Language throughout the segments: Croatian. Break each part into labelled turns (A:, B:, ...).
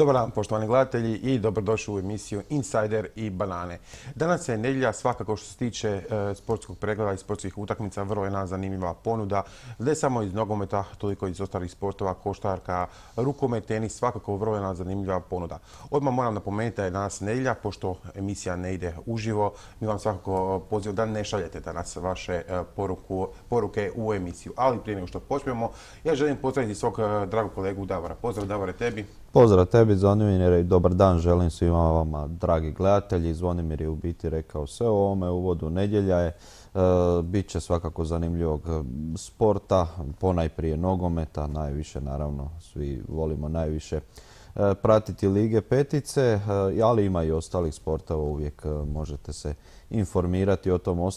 A: Dobar dan, poštovani gledatelji i dobrodošli u emisiju Insider i banane. Danas je nedjelja svakako što se tiče e, sportskog pregleda i sportskih utakmica vrlo je nas zanimljiva ponuda. Ne samo iz nogometa, toliko iz ostalih sportova, koštarka, rukomet, tenis, svakako vrlo je nas zanimljiva ponuda. Odmah moram napomenuti da je danas nedjelja, pošto emisija ne ide uživo. Mi vam svakako e, pozivam da ne šaljete danas vaše e, poruke u emisiju. Ali prije nego što počnemo, ja želim pozdraviti svog dragog kolegu Davora. Pozdrav Davore tebi.
B: Pozdrav tebi, Zvonimir, i dobar dan želim svima vama, dragi gledatelji. Zvonimir je u biti rekao sve o ovome uvodu nedjelja je. E, bit Biće svakako zanimljivog e, sporta, ponajprije nogometa, najviše naravno, svi volimo najviše e, pratiti Lige Petice, ali ima i ostalih sportova, uvijek možete se informirati o tom,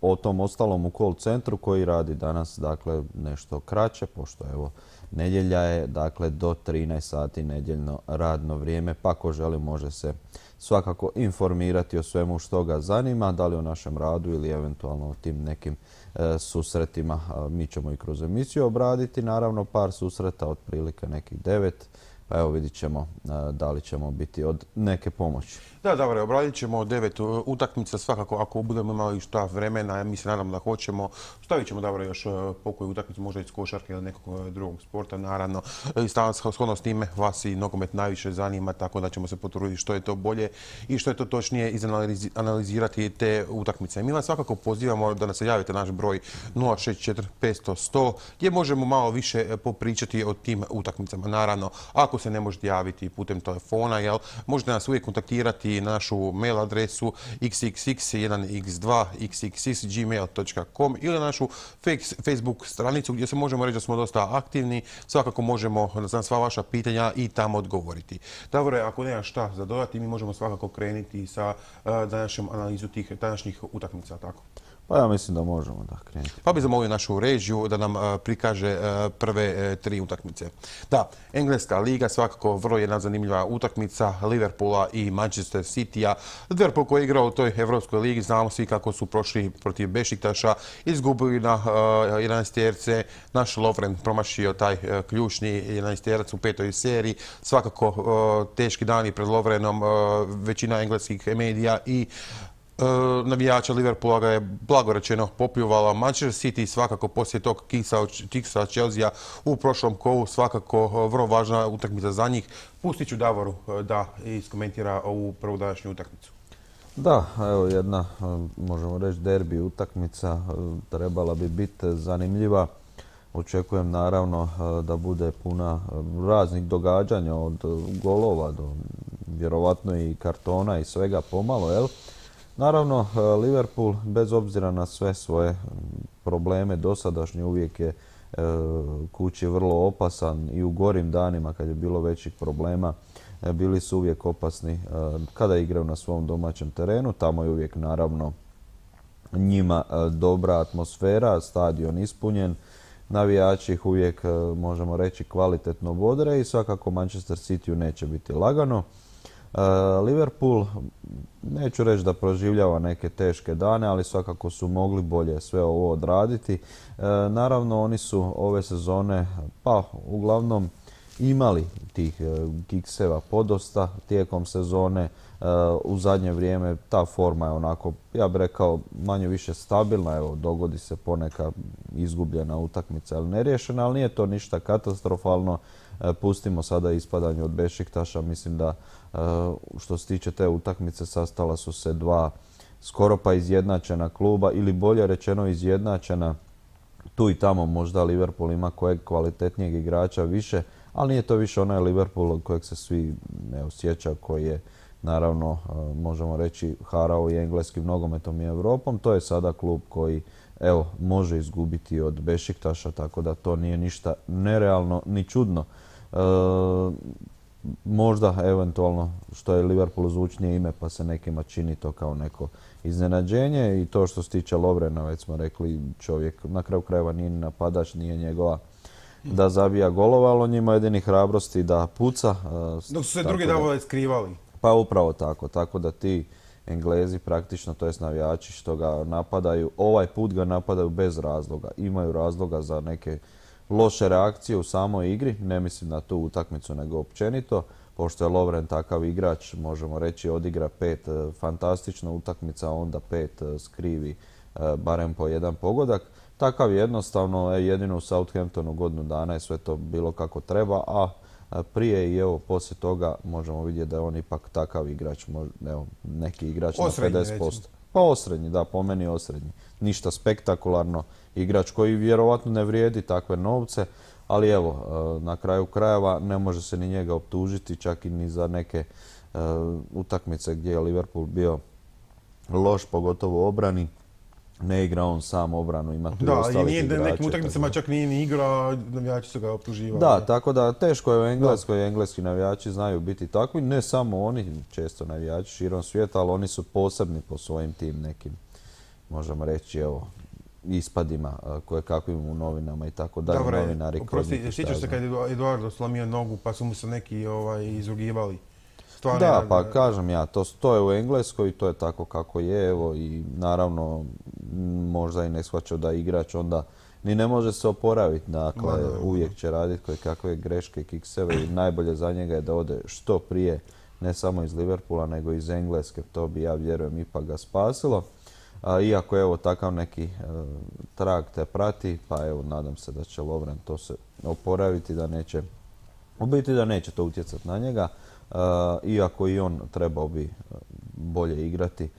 B: o tom ostalom u call centru koji radi danas, dakle, nešto kraće, pošto evo, Nedjelja je dakle do 13 sati nedjeljno radno vrijeme, pa ko želi može se svakako informirati o svemu što ga zanima, da li o našem radu ili eventualno o tim nekim e, susretima. mi ćemo i kroz emisiju obraditi naravno par susreta, otprilike nekih devet, pa evo vidit ćemo e, da li ćemo biti od neke pomoći.
A: Da, dobro, obradit ćemo devet e, utakmica svakako ako budemo imali šta vremena, mi se nadamo da hoćemo. Stavit ćemo dobro još e, pokoju utakmicu, možda iz košarke ili nekog e, drugog sporta, naravno. I shodno s time vas i nogomet najviše zanima, tako da ćemo se potruditi što je to bolje i što je to točnije izanalizirati te utakmice. Mi vas svakako pozivamo da nas se javite naš broj 064-500-100 gdje možemo malo više popričati o tim utakmicama. Naravno, ako se ne možete javiti putem telefona, jel, možete nas uvijek kontaktirati i našu mail adresu xxx1x2xxxgmail.com ili našu Facebook stranicu gdje se možemo reći da smo dosta aktivni. Svakako možemo na sva vaša pitanja i tamo odgovoriti. Davore, ako nema šta za mi možemo svakako krenuti sa eh, današnjom analizu tih današnjih utakmica. Tako.
B: Pa ja mislim da možemo da krenuti.
A: Pa bi zamolio našu režiju da nam prikaže prve e, tri utakmice. Da, Engleska liga svakako vrlo jedna zanimljiva utakmica Liverpoola i Manchester City-a. Liverpool koji je igrao u toj Evropskoj ligi, znamo svi kako su prošli protiv Bešiktaša, izgubili na 11 terce. Naš Lovren promašio taj e, ključni 11 terac u petoj seriji. Svakako teški dani pred Lovrenom većina engleskih medija i E, navijača Liverpoola ga je blago rečeno popljuvala. Manchester City svakako poslije tog kiksa Chelsea u prošlom kovu svakako e, vrlo važna utakmica za njih. Pustit ću Davoru e, da iskomentira ovu prvu današnju utakmicu.
B: Da, evo jedna, možemo reći, derbi utakmica. Trebala bi biti zanimljiva. Očekujem naravno da bude puna raznih događanja od golova do vjerovatno i kartona i svega pomalo, jel? Naravno, eh, Liverpool bez obzira na sve svoje probleme dosadašnje uvijek je eh, kući vrlo opasan i u gorim danima kad je bilo većih problema eh, bili su uvijek opasni kada igraju na svom domaćem terenu. Tamo je uvijek naravno njima dobra atmosfera, stadion ispunjen, navijači ih uvijek možemo reći kvalitetno bodre i svakako Manchester City neće biti lagano. Eh, Liverpool, neću reći da proživljava neke teške dane, ali svakako su mogli bolje sve ovo odraditi. Eh, naravno, oni su ove sezone, pa uglavnom, imali tih eh, kikseva podosta tijekom sezone. U zadnje vrijeme ta forma je onako, ja bih rekao, manje više stabilna. Evo, dogodi se poneka izgubljena utakmica ali neriješena, ali nije to ništa katastrofalno. E, pustimo sada ispadanje od Bešiktaša, mislim da e, što se tiče te utakmice sastala su se dva skoro pa izjednačena kluba ili bolje rečeno izjednačena tu i tamo možda Liverpool ima kojeg kvalitetnijeg igrača više, ali nije to više onaj Liverpool od kojeg se svi ne osjeća, koji je naravno e, možemo reći harao i engleskim nogometom i Europom. To je sada klub koji evo može izgubiti od Bešiktaša, tako da to nije ništa nerealno ni čudno. E, možda eventualno što je Liverpool zvučnije ime pa se nekima čini to kao neko iznenađenje i to što se tiče Lovrena već smo rekli čovjek na kraju krajeva nije napadač, nije njegova da zabija golova, ali on ima jedini hrabrosti da puca. E, Dok su se drugi skrivali. Pa upravo tako, tako da ti Englezi praktično, to jest navijači što ga napadaju, ovaj put ga napadaju bez razloga. Imaju razloga za neke loše reakcije u samoj igri, ne mislim na tu utakmicu nego općenito. Pošto je Lovren takav igrač, možemo reći odigra pet e, fantastična utakmica, onda pet e, skrivi e, barem po jedan pogodak. Takav jednostavno je jedino u Southamptonu godinu dana je sve to bilo kako treba, a prije i evo poslije toga možemo vidjeti da je on ipak takav igrač, neki igrač na 50%. Pa osrednji, da, po meni osrednji. Ništa spektakularno. Igrač koji vjerovatno ne vrijedi takve novce, ali evo, e, na kraju krajeva ne može se ni njega optužiti, čak i ni za neke e, utakmice gdje je Liverpool bio loš, pogotovo u obrani ne igra on sam obranu, ima tu da, i ostalih igrača. Da, nekim
A: utakmicama čak nije ni igra, navijači su ga optuživali. Da,
B: tako da teško je u Engleskoj, engleski navijači znaju biti takvi, ne samo oni, često navijači širom svijeta, ali oni su posebni po svojim tim nekim, možemo reći, evo, ispadima e, koje kakvim u novinama i tako dalje, Dobre, novinari. sjećaš se
A: kad je Eduardo slomio nogu pa su mu se neki ovaj, izrugivali? Da, pa
B: kažem ja, to, to je u Engleskoj i to je tako kako je, evo i naravno možda i ne shvaćao da igrač onda ni ne može se oporaviti, dakle uvijek će raditi koje kakve greške, kikseve i najbolje za njega je da ode što prije, ne samo iz Liverpoola nego iz Engleske, to bi ja vjerujem ipak ga spasilo. iako evo takav neki e, trag te prati, pa evo nadam se da će Lovren to se oporaviti, da neće u biti da neće to utjecati na njega. E, iako i on trebao bi e, bolje igrati e,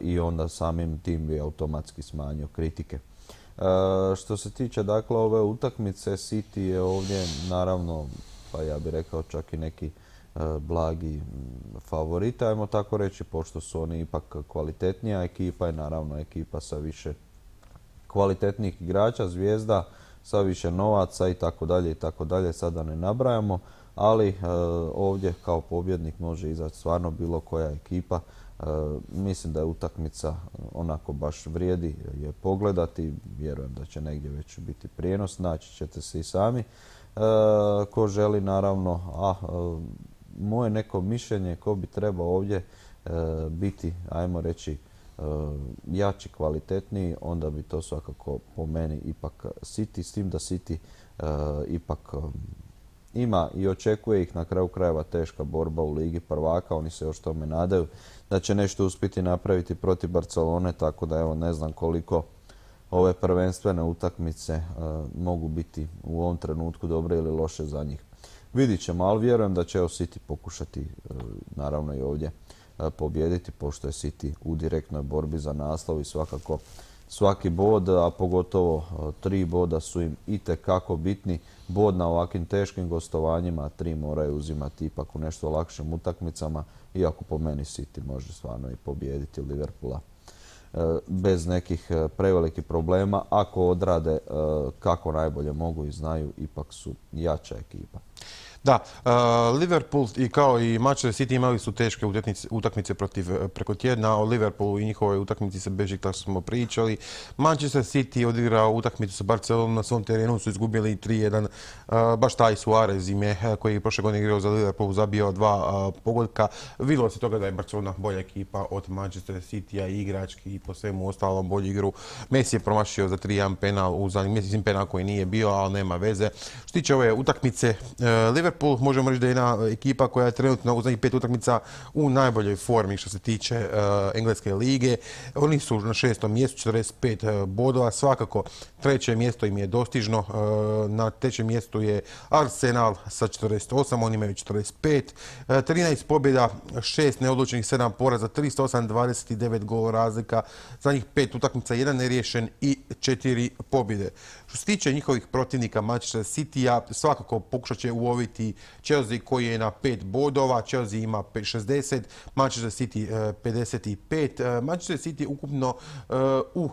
B: i onda samim tim bi automatski smanjio kritike. Što se tiče dakle ove utakmice, City je ovdje naravno, pa ja bih rekao čak i neki blagi favorit, ajmo tako reći, pošto su oni ipak kvalitetnija ekipa i naravno ekipa sa više kvalitetnih igrača, zvijezda, sa više novaca i tako dalje i tako dalje, sada ne nabrajamo ali e, ovdje kao pobjednik može izaći stvarno bilo koja ekipa. E, mislim da je utakmica e, onako baš vrijedi je pogledati, vjerujem da će negdje već biti prijenos, naći ćete se i sami. Ko želi naravno, a moje neko mišljenje ko bi trebao ovdje biti, ajmo reći, jači, kvalitetniji, onda bi to svakako po meni ipak City, s tim da City ipak ima i očekuje ih na kraju krajeva teška borba u Ligi prvaka, oni se još tome nadaju da će nešto uspjeti napraviti protiv Barcelone, tako da evo ne znam koliko ove prvenstvene utakmice e, mogu biti u ovom trenutku dobre ili loše za njih. Vidit ćemo, ali vjerujem da će City pokušati e, naravno i ovdje e, pobijediti, pobjediti, pošto je City u direktnoj borbi za naslov i svakako svaki bod, a pogotovo tri boda su im i kako bitni bod na ovakvim teškim gostovanjima, tri moraju uzimati ipak u nešto lakšim utakmicama, iako po meni City može stvarno i pobijediti Liverpoola e, bez nekih e, prevelikih problema. Ako odrade e, kako najbolje mogu i znaju, ipak su jača ekipa.
A: Da, e, Liverpool i kao i Manchester City imali su teške utakmice protiv e, preko tjedna. O Liverpoolu i njihovoj utakmici se beži kako smo pričali. Manchester City odigrao utakmicu sa Barcelonom na svom terenu, su izgubili 3-1. E, baš taj Suarez im je koji je prošle godine igrao za Liverpool zabio dva pogodka. Vidilo se toga da je Barcelona bolja ekipa od Manchester City-a i igrački i po svemu ostalom bolju igru. Messi je promašio za 3-1 penal, mislim penal koji nije bio, ali nema veze. Što tiče ove utakmice, Liverpool Liverpool možemo reći da je jedna ekipa koja je trenutno u zadnjih pet utakmica u najboljoj formi što se tiče e, Engleske lige. Oni su na šestom mjestu, 45 e, bodova. Svakako Treće mjesto im je dostižno. E, na trećem mjestu je Arsenal sa 48, oni imaju 45. 13 e, pobjeda, 6 neodlučenih, 7 poraza, 308, 29 gola razlika. Za njih 5 utakmica, 1 nerješen i 4 pobjede. Što se tiče njihovih protivnika Manchester City-a, svakako pokušat će uoviti Chelsea koji je na 5 bodova, Chelsea ima 60, Manchester City 55. E, Manchester City ukupno u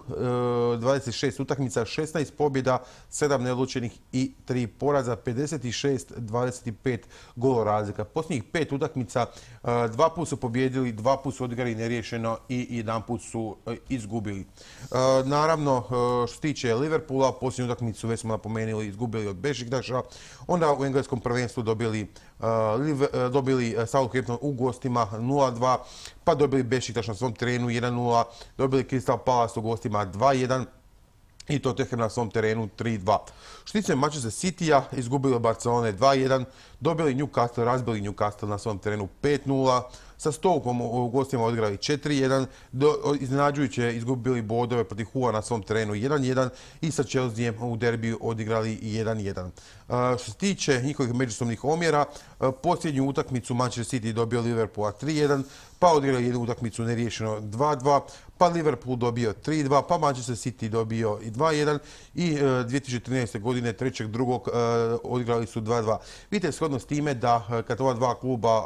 A: 26 utakmica 16 pobjeda, 7 neodlučenih i 3 poraza, 56-25 golo razlika. Posljednjih pet utakmica e, dva put su pobjedili, dva put su odigrali nerješeno i jedan put su e, izgubili. E, naravno, što se tiče Liverpoola, posljednju utakmicu već smo napomenuli, izgubili od Bešikdaša, onda u engleskom prvenstvu dobili, dobili Southampton u gostima 0-2, pa dobili Bešikdaš na svom trenu 1-0, dobili Crystal Palace u gostima 2-1, i to Tottenham na svom terenu 3-2. Što tiče Manchester City-a, izgubili Barcelone 2-1, dobili Newcastle, razbili Newcastle na svom terenu 5-0, sa Stokom u gostima odigrali 4-1, iznenađujuće izgubili bodove protiv Hua na svom terenu 1-1 i sa Chelsea u derbiju odigrali 1-1. Što se tiče njihovih međusobnih omjera, posljednju utakmicu Manchester City dobio Liverpoola 3-1, pa odigrali jednu utakmicu neriješeno 2-2 pa Liverpool dobio 3-2, pa Manchester City dobio i 2-1 i 2013. E, godine 3.2. E, odigrali su 2-2. Vidite, shodno s time da e, kad ova dva kluba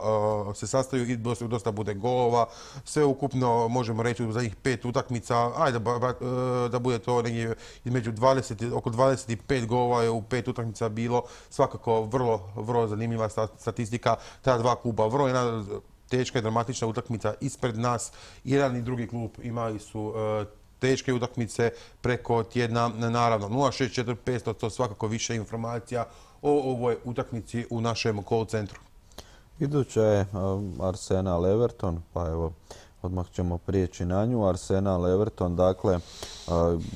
A: se sastaju i dosta, bude golova, sve ukupno možemo reći za njih pet utakmica, ajde da bude to negdje između 20, oko 25 golova je u pet utakmica bilo, svakako vrlo, vrlo zanimljiva statistika ta dva kluba. Vrlo jedna teška i dramatična utakmica ispred nas. Jedan i drugi klub imali su e, teške utakmice preko tjedna. Naravno, 064 to svakako više informacija o ovoj utakmici u našem call centru.
B: Iduća je e, Arsenal Everton, pa evo odmah ćemo prijeći na nju. Arsenal Everton, dakle e,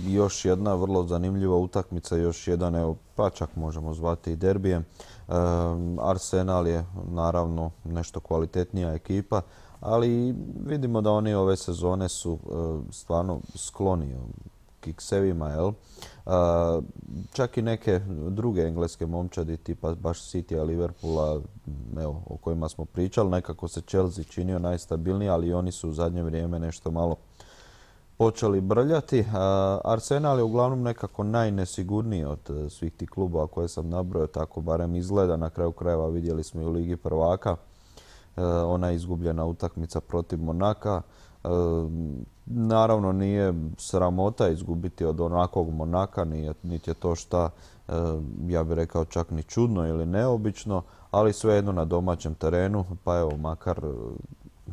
B: još jedna vrlo zanimljiva utakmica, još jedan evo pa čak možemo zvati i derbije. Arsenal je naravno nešto kvalitetnija ekipa, ali vidimo da oni ove sezone su eh, stvarno skloni kiksevima, jel? Eh, čak i neke druge engleske momčadi, tipa baš City, Liverpoola, mm, o kojima smo pričali, nekako se Chelsea činio najstabilniji, ali oni su u zadnje vrijeme nešto malo počeli brljati. Arsenal je uglavnom nekako najnesigurniji od e, svih tih klubova koje sam nabrojao, tako barem izgleda. Na kraju krajeva vidjeli smo i u Ligi prvaka. E, ona je izgubljena utakmica protiv Monaka. E, naravno nije sramota izgubiti od onakvog Monaka, niti je to šta ja bih rekao čak ni čudno ili neobično, ali svejedno na domaćem terenu, pa evo makar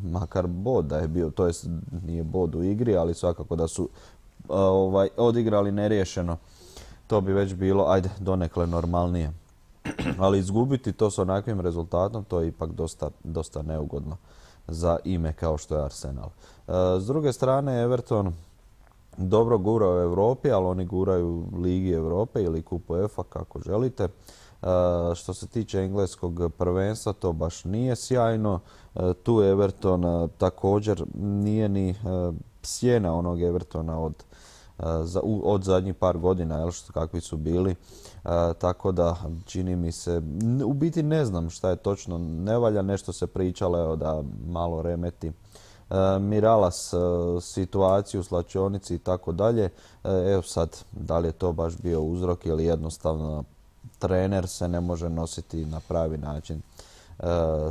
B: makar bod da je bio, to jest nije bod u igri, ali svakako da su ovaj, odigrali neriješeno, to bi već bilo, ajde, donekle normalnije. Ali izgubiti to s onakvim rezultatom, to je ipak dosta, dosta neugodno za ime kao što je Arsenal. E, s druge strane, Everton dobro gura u Europi, ali oni guraju Ligi Europe ili Kupu EFA, kako želite. Eh, što se tiče engleskog prvenstva, to baš nije sjajno. Eh, tu Everton eh, također nije ni sjena onog Evertona od od zadnjih par godina, jel, što, kakvi su bili. tako da, čini mi se, u biti ne znam šta je točno, ne valja, nešto se pričalo, da malo remeti. Miralas situaciju u slačionici i tako dalje. Evo sad, da li je to baš bio uzrok ili jednostavno trener se ne može nositi na pravi način e,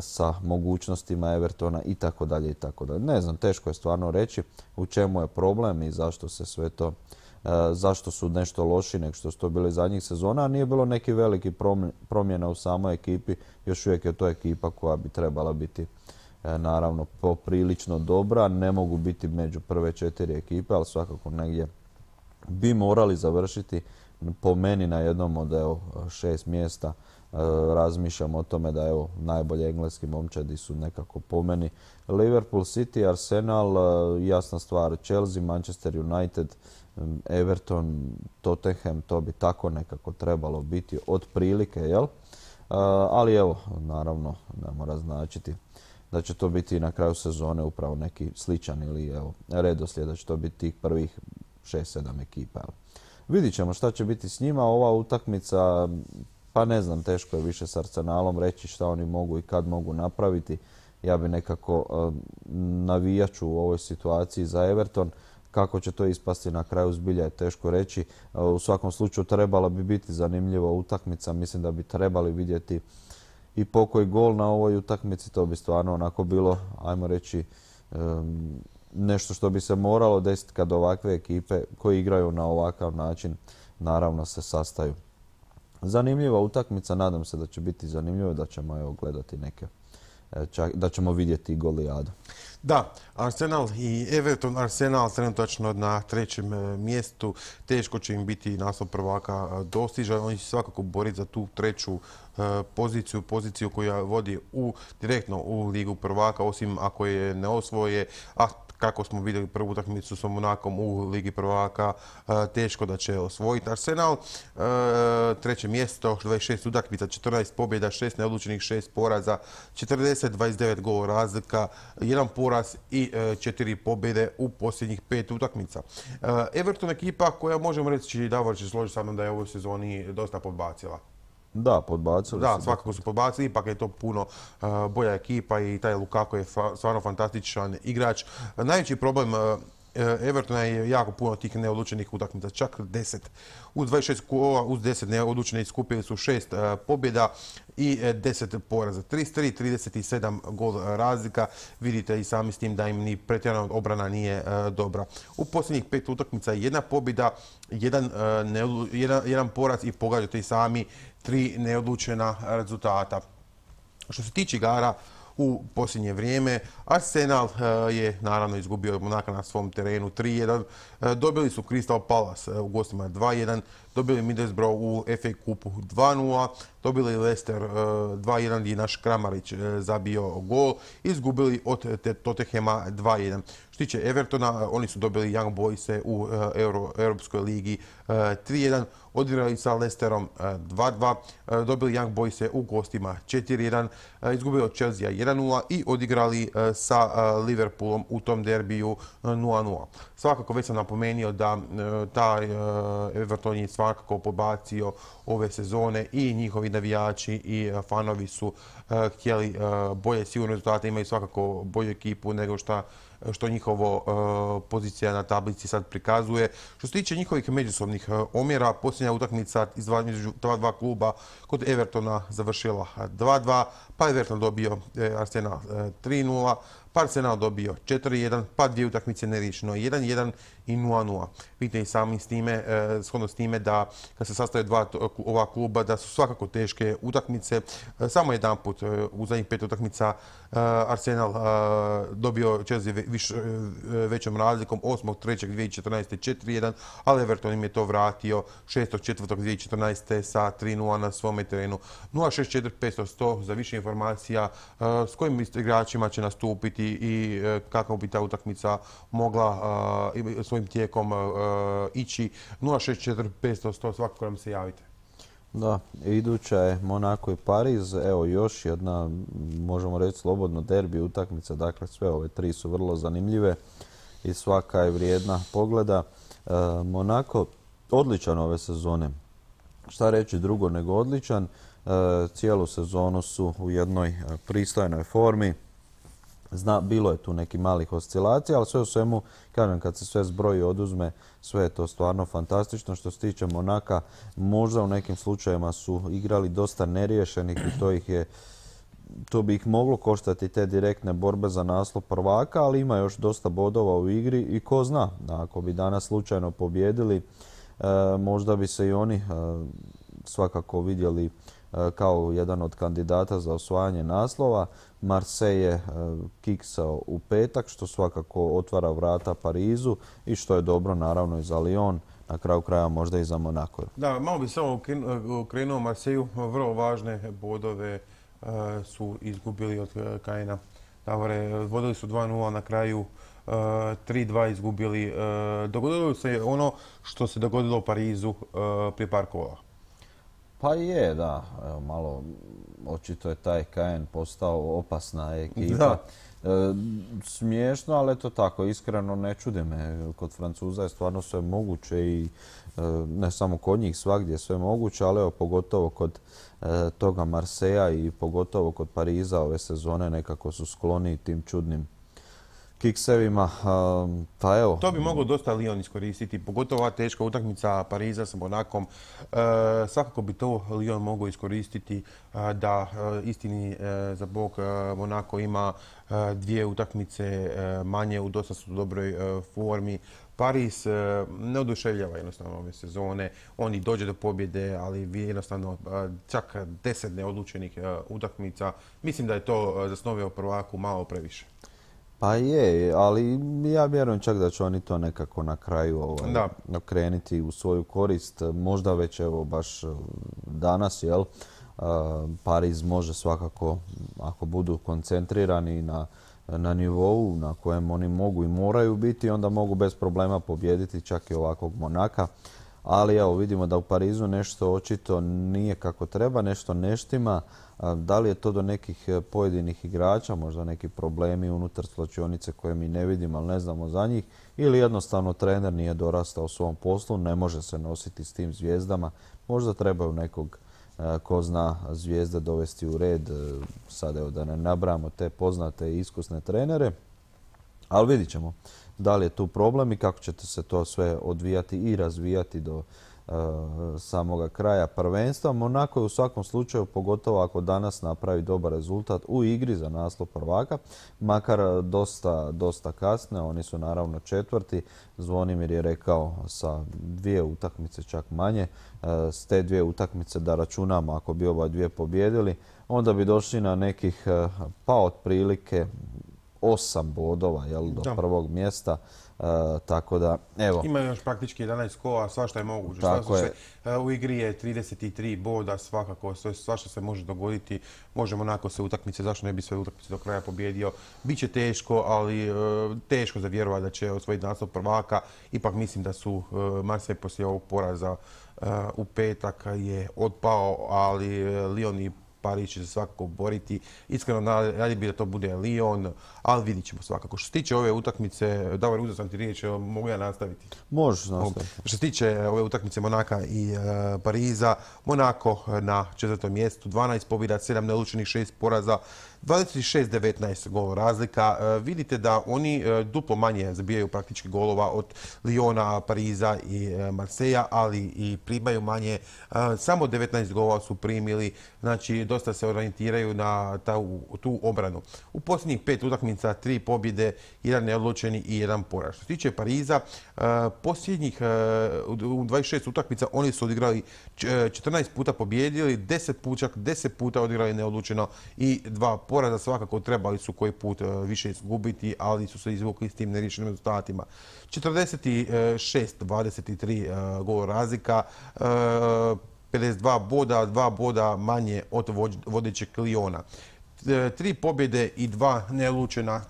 B: sa mogućnostima Evertona i tako dalje i tako dalje. Ne znam, teško je stvarno reći u čemu je problem i zašto se sve to e, zašto su nešto loši nego što su to bili zadnjih sezona, nije bilo neki veliki promjena u samoj ekipi. Još uvijek je to ekipa koja bi trebala biti e, naravno poprilično dobra. Ne mogu biti među prve četiri ekipe, ali svakako negdje bi morali završiti po meni na jednom od šest mjesta e, razmišljam o tome da evo najbolji engleski momčadi su nekako po meni. Liverpool City, Arsenal, e, jasna stvar, Chelsea, Manchester United, e, Everton, Tottenham, to bi tako nekako trebalo biti otprilike, jel? ali evo, naravno, ne mora značiti da će to biti na kraju sezone upravo neki sličan ili evo, redoslijed da će to biti tih prvih 6-7 ekipa. Jel? Vidit ćemo šta će biti s njima. Ova utakmica, pa ne znam, teško je više s Arsenalom reći šta oni mogu i kad mogu napraviti. Ja bi nekako e, navijaču u ovoj situaciji za Everton. Kako će to ispasti na kraju zbilja je teško reći. E, u svakom slučaju trebala bi biti zanimljiva utakmica. Mislim da bi trebali vidjeti i pokoj gol na ovoj utakmici. To bi stvarno onako bilo, ajmo reći, e, nešto što bi se moralo desiti kad ovakve ekipe koji igraju na ovakav način naravno se sastaju. Zanimljiva utakmica, nadam se da će biti zanimljivo da ćemo evo gledati neke e, čak, da ćemo vidjeti Golijadu.
A: Da, Arsenal i Everton. Arsenal trenutačno na trećem e, mjestu. Teško će im biti naslov prvaka e, dostiža. Oni će svakako boriti za tu treću poziciju, poziciju koja vodi u, direktno u ligu prvaka, osim ako je ne osvoje, a kako smo vidjeli prvu utakmicu sa Monakom u Ligi prvaka, e, teško da će osvojiti Arsenal. E, treće mjesto, 26 utakmica, 14 pobjeda, 6 neodlučenih, 6 poraza, 40, 29 gol razlika, jedan poraz i 4 e, pobjede u posljednjih pet utakmica. Everton ekipa koja možemo reći, Davor će složiti sa mnom da je u ovoj sezoni dosta podbacila.
B: Da, podbacili Da, svakako
A: su podbacili, ipak je to puno eh, bolja ekipa i taj Lukaku je stvarno fantastičan igrač. Najveći problem eh, Evertona je jako puno tih neodlučenih utakmica, čak 10. U 26 uz 10 neodlučenih skupili su 6 eh, pobjeda i 10 poraza. 33, 37 gol razlika. Vidite i sami s tim da im ni pretjerana obrana nije dobra. U posljednjih pet utakmica jedna pobjeda, jedan, jedan, jedan poraz i pogađate i sami tri neodlučena rezultata. Što se tiče igara, u posljednje vrijeme. Arsenal e, je naravno izgubio Monaka na svom terenu 3-1. E, dobili su Crystal Palace e, u gostima 2-1. Dobili Middlesbrough u FA Cupu 2-0. Dobili Leicester 2-1 gdje naš Kramarić zabio gol. Izgubili od Tottenhema 2-1 tiče Evertona, oni su dobili Young Boyse u eh, Europskoj ligi 3-1, eh, odigrali sa Lesterom 2-2, eh, dobili Young Boyse u gostima 4-1, izgubili od Chelsea 1-0 i odigrali sa Liverpoolom u tom derbiju 0-0. Svakako već sam napomenio da taj Everton je svakako pobacio ove sezone i njihovi navijači i e, fanovi su e, htjeli e, bolje sigurno rezultate, imaju svakako bolju ekipu nego što što njihovo pozicija na tablici sad prikazuje. Što se tiče njihovih međusobnih omjera, posljednja utakmica između dva, dva kluba kod Evertona završila 2-2, pa Everton dobio Arsenal 3-0, pa Arsenal dobio 4-1, pa dvije utakmice nerišeno 1-1 i 0-0. Vidite i sami s time, e, shodno s time da kad se sastaje dva ova kluba, da su svakako teške utakmice. E, samo jedan put e, u zadnjih pet utakmica Arsenal dobio Chelsea viš, većom razlikom 8.3.2014. 4-1, ali Everton im je to vratio 6.4.2014. sa 3-0 na svome terenu. 0-6-4, 500 100 za više informacija s kojim igračima će nastupiti i kako bi ta utakmica mogla svoj tijekom e, e, ići. 064 500 100, svakako nam se javite.
B: Da, iduća je Monako i Pariz. Evo još jedna, možemo reći, slobodno derbi utakmica. Dakle, sve ove tri su vrlo zanimljive i svaka je vrijedna pogleda. E, Monako, odličan ove sezone. Šta reći drugo nego odličan. cijelu sezonu su u jednoj pristojnoj formi. Zna, bilo je tu neki malih oscilacija, ali sve u svemu, kažem, kad se sve zbroji i oduzme, sve je to stvarno fantastično. Što se tiče Monaka, možda u nekim slučajevima su igrali dosta neriješenih i to ih je to bi ih moglo koštati te direktne borbe za naslov prvaka, ali ima još dosta bodova u igri i ko zna, ako bi danas slučajno pobjedili, e, možda bi se i oni e, svakako vidjeli e, kao jedan od kandidata za osvajanje naslova je eh, kiksao u petak, što svakako otvara vrata Parizu i što je dobro naravno i za Lyon, na kraju kraja možda i za Monako.
A: Da, malo bi samo okrenuo Marseju, vrlo važne bodove eh, su izgubili od eh, Kajna. Davore, vodili su 2-0 na kraju 3-2 izgubili. Dogodilo se ono što se dogodilo u Parizu prije Parkova?
B: Pa je, da. Evo, malo, očito je taj Kajen postao opasna ekipa. E, smiješno, ali to tako, iskreno ne čudi me. Kod Francuza je stvarno sve moguće i e, ne samo kod njih, svagdje sve moguće, ali evo, pogotovo kod e, toga Marseja i pogotovo kod Pariza ove sezone nekako su skloni tim čudnim kiksevima. Um, pa to bi moglo
A: dosta Lyon iskoristiti, pogotovo ova teška utakmica Pariza sa Monakom. E, svakako bi to Lion mogao iskoristiti e, da e, istini za Bog Monako ima dvije utakmice manje, u dosta su dobroj formi. Paris ne oduševljava jednostavno ove sezone. Oni dođe do pobjede, ali jednostavno čak deset neodlučenih utakmica. Mislim da je to zasnovio prvaku malo previše.
B: Pa je, ali ja vjerujem čak da će oni to nekako na kraju krenuti ovaj, da. u svoju korist. Možda već evo baš e, danas, jel? E, Pariz može svakako, ako budu koncentrirani na, na nivou na kojem oni mogu i moraju biti, onda mogu bez problema pobijediti čak i ovakvog Monaka. Ali evo vidimo da u Parizu nešto očito nije kako treba, nešto neštima. Da li je to do nekih e, pojedinih igrača, možda neki problemi unutar slačionice koje mi ne vidimo, ali ne znamo za njih, ili jednostavno trener nije dorastao u svom poslu, ne može se nositi s tim zvijezdama, možda trebaju nekog e, ko zna zvijezde dovesti u red, e, sad evo da ne nabramo te poznate i iskusne trenere, ali vidit ćemo da li je tu problem i kako ćete se to sve odvijati i razvijati do Eh, samoga kraja prvenstva. Monako je u svakom slučaju, pogotovo ako danas napravi dobar rezultat u igri za naslov prvaka, makar dosta, dosta kasne, oni su naravno četvrti. Zvonimir je rekao sa dvije utakmice, čak manje, eh, s te dvije utakmice da računamo ako bi ova dvije pobjedili, onda bi došli na nekih, eh, pa otprilike, osam bodova do prvog mjesta. E, tako da, evo.
A: Ima još praktički 11 kola, svašta je moguće. E, u igri je 33 boda, svakako, svašta se može dogoditi. Možemo onako sve utakmice, zašto ne bi sve utakmice do kraja pobjedio. Biće teško, ali e, teško za vjerovati da će osvojiti naslov prvaka. Ipak mislim da su Marseille poslije ovog poraza u petak je odpao, ali Lion i Parić će se svakako boriti. Iskreno, radi bi da to bude Lyon, ali vidit ćemo svakako. Što se tiče ove utakmice, Davor, uzeo sam ti riječ, mogu ja nastaviti?
B: Možeš nastaviti.
A: Što se tiče e, ove utakmice Monaka i e, Pariza, Monako na četvrtom mjestu, 12 pobjeda, 7 nelučenih, 6 poraza, 26-19 gol razlika. E, vidite da oni e, duplo manje zabijaju praktički golova od Liona, Pariza i e, Marseja, ali i primaju manje. Samo 19 golova su primili, znači dosta se orijentiraju na tu obranu. U posljednjih pet utakmica tri pobjede, jedan neodlučeni i jedan poraž. Što se tiče Pariza, posljednjih u 26 utakmica oni su odigrali 14 puta pobjedili, 10 pučak, 10 puta odigrali neodlučeno i dva poraza svakako trebali su koji put e, više izgubiti, ali su se izvukli s tim neriješenim rezultatima. 46-23 e, gol razlika, 52 e, boda, dva boda manje od vodećeg Liona. Tri pobjede i dva nelučena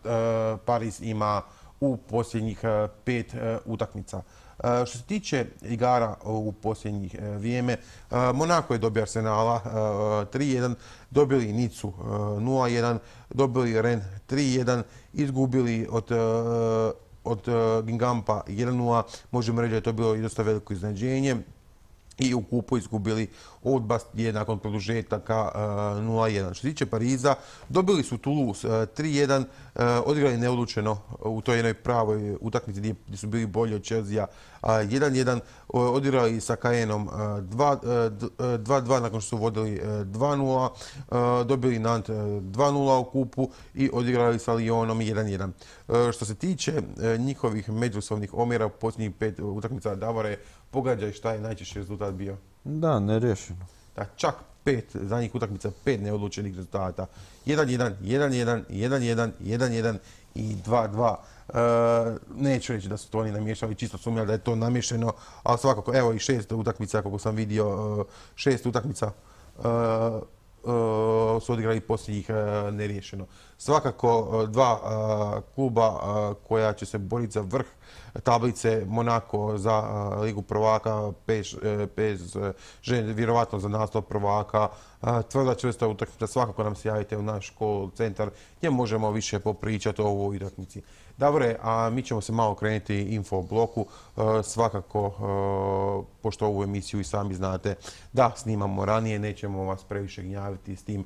A: Paris ima u posljednjih pet utakmica. E, što se tiče igara u posljednjih e, vijeme, e, Monako je dobio Arsenala 3-1, dobili Nicu 0-1, dobili Ren 3-1, izgubili od od Gingampa 1-0. Možemo reći da je to bilo i dosta veliko iznadženje i u kupu izgubili od Bastije nakon produžetaka 0-1. Eh, što se tiče Pariza, dobili su Toulouse 3-1, eh, eh, odigrali neodlučeno u toj jednoj pravoj utakmici gdje su bili bolji od Chelsea 1-1, odigrali sa Kajenom 2-2 nakon što su vodili 2-0, dobili Nant 2-0 u kupu i odigrali sa Lyonom 1-1. Što se tiče njihovih međusobnih omjera, posljednjih pet utakmica Davore pogađaj šta je najčešći rezultat bio?
B: Da, nerješeno.
A: Da, čak pet zadnjih utakmica, pet neodlučenih rezultata. 1-1, 1-1, 1-1, 1-1 i 2-2. E, neću reći da su to oni namješali, čisto sumnjali da je to namješeno, ali svakako, evo i šest utakmica, kako sam vidio, e, šest utakmica e, e, su odigrali posljednjih e, neriješeno. Svakako dva kluba koja će se boriti za vrh tablice Monako za Ligu prvaka, Pez e, e, žene vjerovatno za naslov prvaka. Tvrda čvrsta utakmica, svakako nam se javite u naš školu, centar, gdje možemo više popričati o ovoj utakmici. Dobre, a mi ćemo se malo krenuti info bloku. E, svakako, pošto ovu emisiju i sami znate da snimamo ranije, nećemo vas previše gnjaviti s tim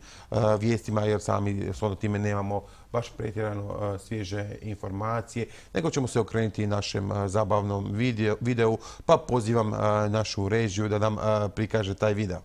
A: vijestima jer sami s ono time nemamo baš pretjerano svježe informacije, nego ćemo se okrenuti našem zabavnom videu, pa pozivam našu režiju da nam prikaže taj video.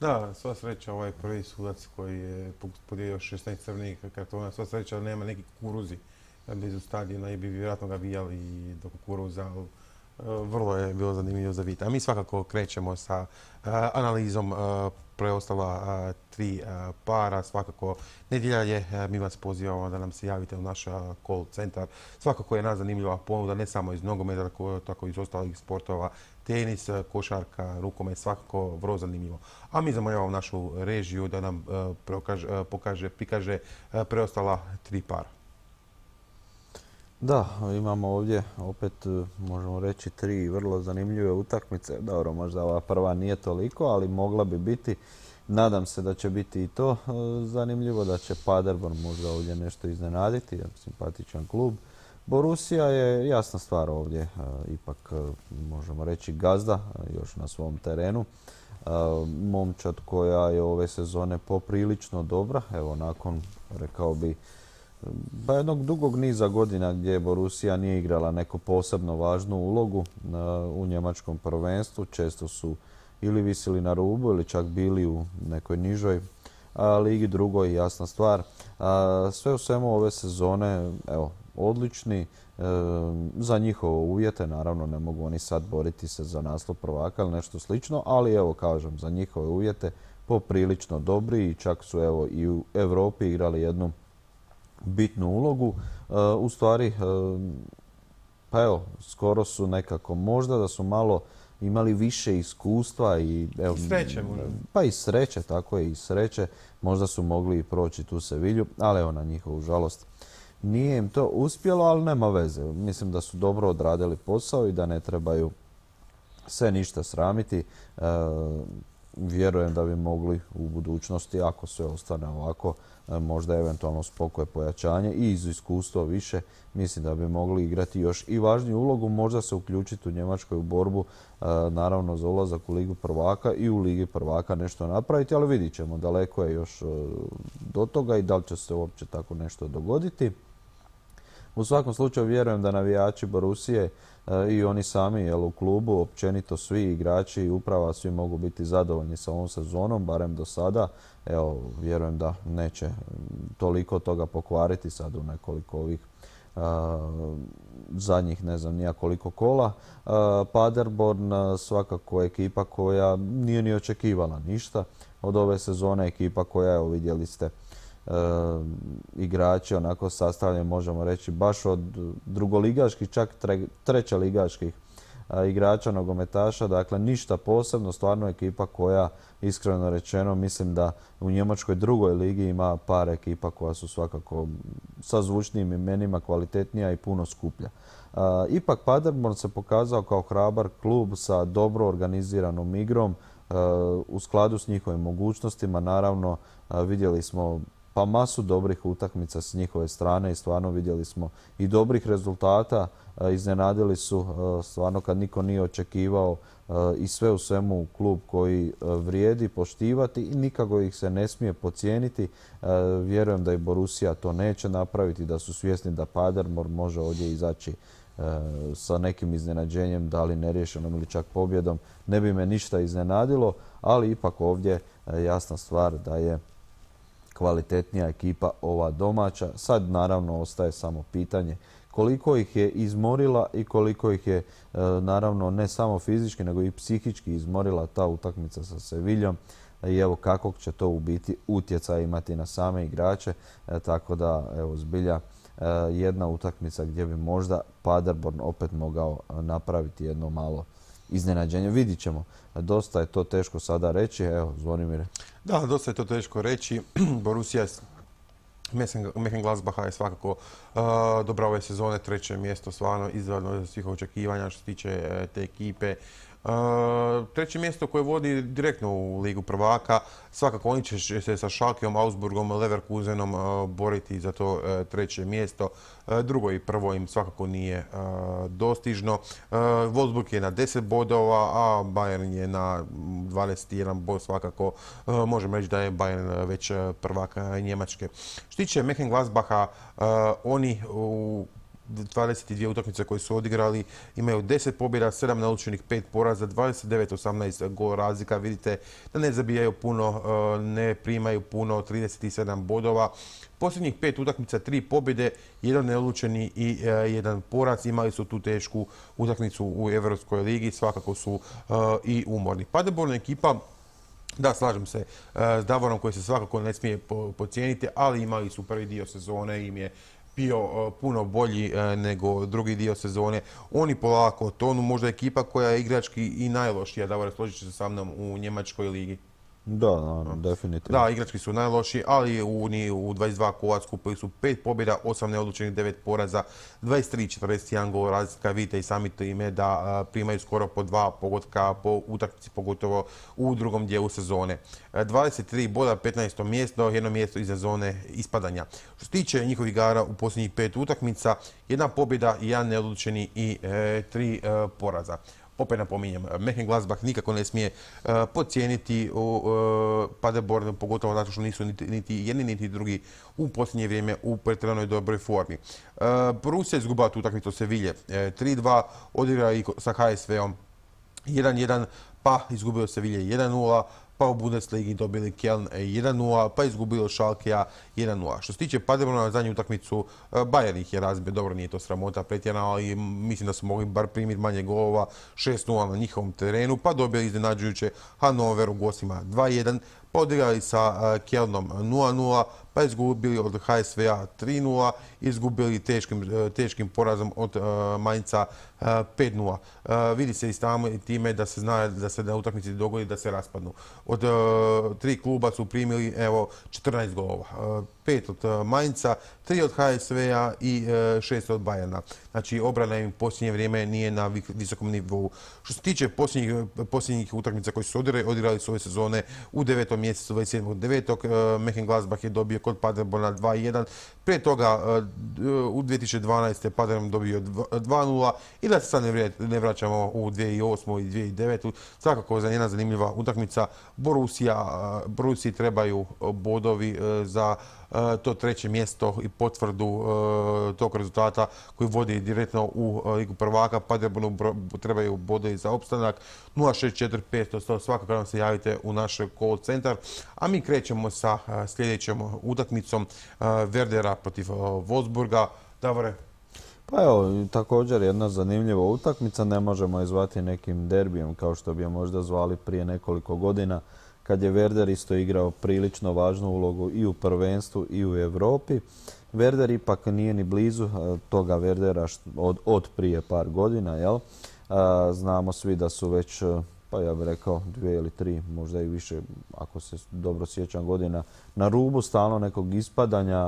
A: Da, sva sreća ovaj prvi sudac koji je podijelio 16 crvenih kartona, sva sreća nema neki kukuruzi blizu stadiona i bi vjerojatno ga vijali do kukuruza. E, vrlo je bilo zanimljivo za Vita. Mi svakako krećemo sa e, analizom e, preostala tri e, para. Svakako, nedjelja je, e, mi vas pozivamo da nam se javite u naš e, call centar. Svakako je nas zanimljiva ponuda, ne samo iz nogometa, tako i iz ostalih sportova. Tenis, košarka, rukome, svakako vrlo zanimljivo. A mi zamoljavamo našu režiju da nam pokaže, prikaže preostala tri para.
B: Da, imamo ovdje opet, možemo reći, tri vrlo zanimljive utakmice. Dobro, možda ova prva nije toliko, ali mogla bi biti. Nadam se da će biti i to e, zanimljivo, da će Paderborn možda ovdje nešto iznenaditi, jer simpatičan klub. Borusija je jasna stvar ovdje, e, ipak e, možemo reći gazda još na svom terenu. Momčad koja je ove sezone poprilično dobra, evo nakon, rekao bi, pa jednog dugog niza godina gdje Borusija nije igrala neku posebno važnu ulogu u njemačkom prvenstvu. Često su ili visili na rubu ili čak bili u nekoj nižoj ligi, drugo je jasna stvar. Sve u svemu ove sezone, evo, odlični e, za njihovo uvjete. Naravno, ne mogu oni sad boriti se za naslov prvaka ili nešto slično, ali evo, kažem, za njihove uvjete poprilično dobri i čak su evo i u Europi igrali jednu bitnu ulogu. E, u stvari, e, pa evo, skoro su nekako možda da su malo imali više iskustva i... Evo, sreće možda. Pa i sreće, tako je, i sreće. Možda su mogli i proći tu Sevilju, ali evo na njihovu žalost. Nije im to uspjelo, ali nema veze. Mislim da su dobro odradili posao i da ne trebaju se ništa sramiti. E, vjerujem da bi mogli u budućnosti, ako sve ostane ovako, e, možda eventualno spokoje pojačanje i iz iskustva više, mislim da bi mogli igrati još i važniju ulogu, možda se uključiti u Njemačkoj u borbu, e, naravno za ulazak u Ligu prvaka i u Ligi prvaka nešto napraviti, ali vidit ćemo, daleko je još e, do toga i da li će se uopće tako nešto dogoditi. U svakom slučaju vjerujem da navijači Borusije e, i oni sami jel, u klubu, općenito svi igrači i uprava, svi mogu biti zadovoljni sa ovom sezonom, barem do sada. Evo, vjerujem da neće toliko toga pokvariti sad u nekoliko ovih e, zadnjih ne znam nija koliko kola. E, Paderborn svakako svakako ekipa koja nije ni očekivala ništa od ove sezone, ekipa koja, evo vidjeli ste, e, igrače onako sastavljen možemo reći baš od drugoligaških čak tre, treća ligaških igrača nogometaša dakle ništa posebno stvarno ekipa koja iskreno rečeno mislim da u njemačkoj drugoj ligi ima par ekipa koja su svakako sa zvučnim imenima kvalitetnija i puno skuplja ipak Paderborn se pokazao kao hrabar klub sa dobro organiziranom igrom e, u skladu s njihovim mogućnostima naravno vidjeli smo pa masu dobrih utakmica s njihove strane i stvarno vidjeli smo i dobrih rezultata. E, iznenadili su e, stvarno kad niko nije očekivao e, i sve u svemu klub koji vrijedi poštivati i nikako ih se ne smije pocijeniti. Vjerujem da i Borusija to neće napraviti, da su svjesni da Padermor može ovdje izaći sa nekim iznenađenjem, da li nerješenom ili čak pobjedom. Ne bi me ništa iznenadilo, ali ipak ovdje jasna stvar da je kvalitetnija ekipa ova domaća. Sad naravno ostaje samo pitanje koliko ih je izmorila i koliko ih je e, naravno ne samo fizički nego i psihički izmorila ta utakmica sa Seviljom e, i evo kakvog će to u biti utjecaja imati na same igrače. E, tako da evo zbilja jedna utakmica gdje bi možda Paderborn opet mogao napraviti jedno malo iznenađenje. Vidit ćemo. Dosta je to teško sada reći. Evo, Zvonimire.
A: Da, dosta je to teško reći. Borussia Mehen je svakako uh, dobra ove sezone, treće mjesto, stvarno izvan svih očekivanja što se tiče e, te ekipe treće mjesto koje vodi direktno u Ligu prvaka. Svakako oni će se sa Šalkeom, Augsburgom, Leverkusenom boriti za to e, treće mjesto. E, drugo i prvo im svakako nije e, dostižno. Wolfsburg je na 10 bodova, a Bayern je na 21 bod svakako. Možemo reći da je Bayern već prvaka Njemačke. Što tiče Mehen Glasbaha, oni u 22 utakmice koje su odigrali, imaju 10 pobjeda, 7 naučenih 5 poraza, 29-18 gol razlika. Vidite da ne zabijaju puno, e, ne primaju puno, 37 bodova. Posljednjih pet utakmica, tri pobjede, jedan neolučeni i e, jedan poraz. Imali su tu tešku utakmicu u Evropskoj ligi, svakako su e, i umorni. Padeborna ekipa da, slažem se s Davorom koji se svakako ne smije pocijeniti, ali imali su prvi dio sezone, im je bio e, puno bolji e, nego drugi dio sezone. Oni polako tonu, možda ekipa koja je igrački i najlošija, vore složit će se sa mnom u Njemačkoj ligi.
B: Da, definitivno. Da,
A: igrački su najlošiji, ali u Uniji u 22 kovac kupili su 5 pobjeda, 8 neodlučenih, 9 poraza, 23-41 gol razlika. Vidite i sami to ime da primaju skoro po dva pogotka po utakmici, pogotovo u drugom dijelu sezone. 23 boda, 15. mjesto, jedno mjesto iza zone ispadanja. Što se tiče njihovih igara u posljednjih pet utakmica, jedna pobjeda, jedan neodlučeni i e, tri e, poraza opet napominjem, eh, Mehen Glasbach nikako ne smije pocijeniti eh, podcijeniti eh, Paderborn, pogotovo zato što nisu niti, jedni niti drugi u posljednje vrijeme u pretjeranoj dobroj formi. Prusija Borussia izgubila tu utakmicu Sevilje. 3-2 odigra i sa HSV-om 1-1, pa izgubio Sevilje 1-0 pa u Bundesligi dobili Kjeln e, 1-0, pa izgubilo Šalkeja 1-0. Što se tiče Paderborna na zadnju utakmicu, e, Bayern ih je razbio, dobro nije to sramota pretjena, ali mislim da su mogli bar primiti manje golova, 6-0 na njihovom terenu, pa dobili iznenađujuće Hannover u gostima 2-1, pa sa e, Kjelnom 0-0, pa izgubili od HSVA 3-0, izgubili e, teškim, porazom od e, Manjca 5-0. E, vidi se i samo time da se zna da se na utakmici dogodi da se raspadnu. Od tri kluba su primili evo 14 golova. Pet od Manjca, tri od HSV-a i šest od Bajana. Znači obrana im posljednje vrijeme nije na visokom nivou. Što se tiče posljednjih, utakmica koji su odirali, odirali su ove sezone u 9. mjesecu 27.9. Mehen Glasbach je dobio kod Paderborna 2-1. Prije toga e, u 2012. Paderborn dobio 2-0 e, i da se sad ne vraćamo u 2008. i 2009. Svakako za jedna zanimljiva utakmica. Borusija, e, trebaju bodovi za E, to treće mjesto i potvrdu e, tog rezultata koji vodi direktno u e, Ligu prvaka, pa trebaju bodovi za opstanak. to svakako nam se javite u naš call centar. A mi krećemo sa sljedećom utakmicom Verdera protiv Wolfsburga. Davore,
B: pa evo, također jedna zanimljiva utakmica, ne možemo je zvati nekim derbijom kao što bi je možda zvali prije nekoliko godina kad je Werder isto igrao prilično važnu ulogu i u prvenstvu i u Europi. Werder ipak nije ni blizu toga Werdera od, od prije par godina. Jel? Znamo svi da su već, pa ja bih rekao, dvije ili tri, možda i više, ako se dobro sjećam godina, na rubu stalno nekog ispadanja.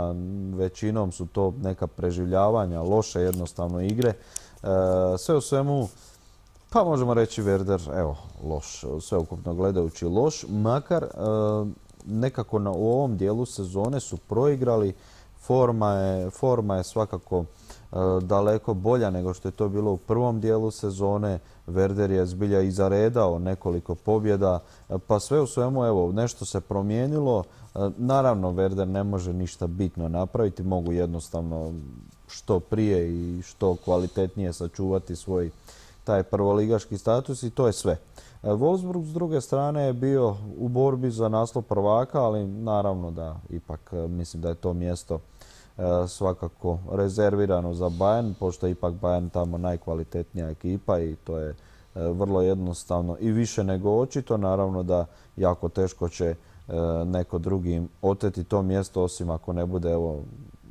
B: Većinom su to neka preživljavanja, loše jednostavno igre. Sve u svemu, pa možemo reći Verder, evo, loš, sveukupno gledajući loš, makar e, nekako na, u ovom dijelu sezone su proigrali, forma je, svakako e, daleko bolja nego što je to bilo u prvom dijelu sezone. Verder je zbilja zaredao nekoliko pobjeda, e, pa sve u svemu evo, nešto se promijenilo. naravno, Verder ne može ništa bitno napraviti, mogu jednostavno što prije i što kvalitetnije sačuvati svoj taj prvoligaški status i to je sve. E, Wolfsburg s druge strane je bio u borbi za naslov prvaka, ali naravno da ipak e, mislim da je to mjesto e, svakako rezervirano za Bayern, pošto je ipak Bayern tamo najkvalitetnija ekipa i to je vrlo jednostavno i više nego očito. Naravno da jako teško će neko drugi oteti to mjesto, osim ako ne bude evo,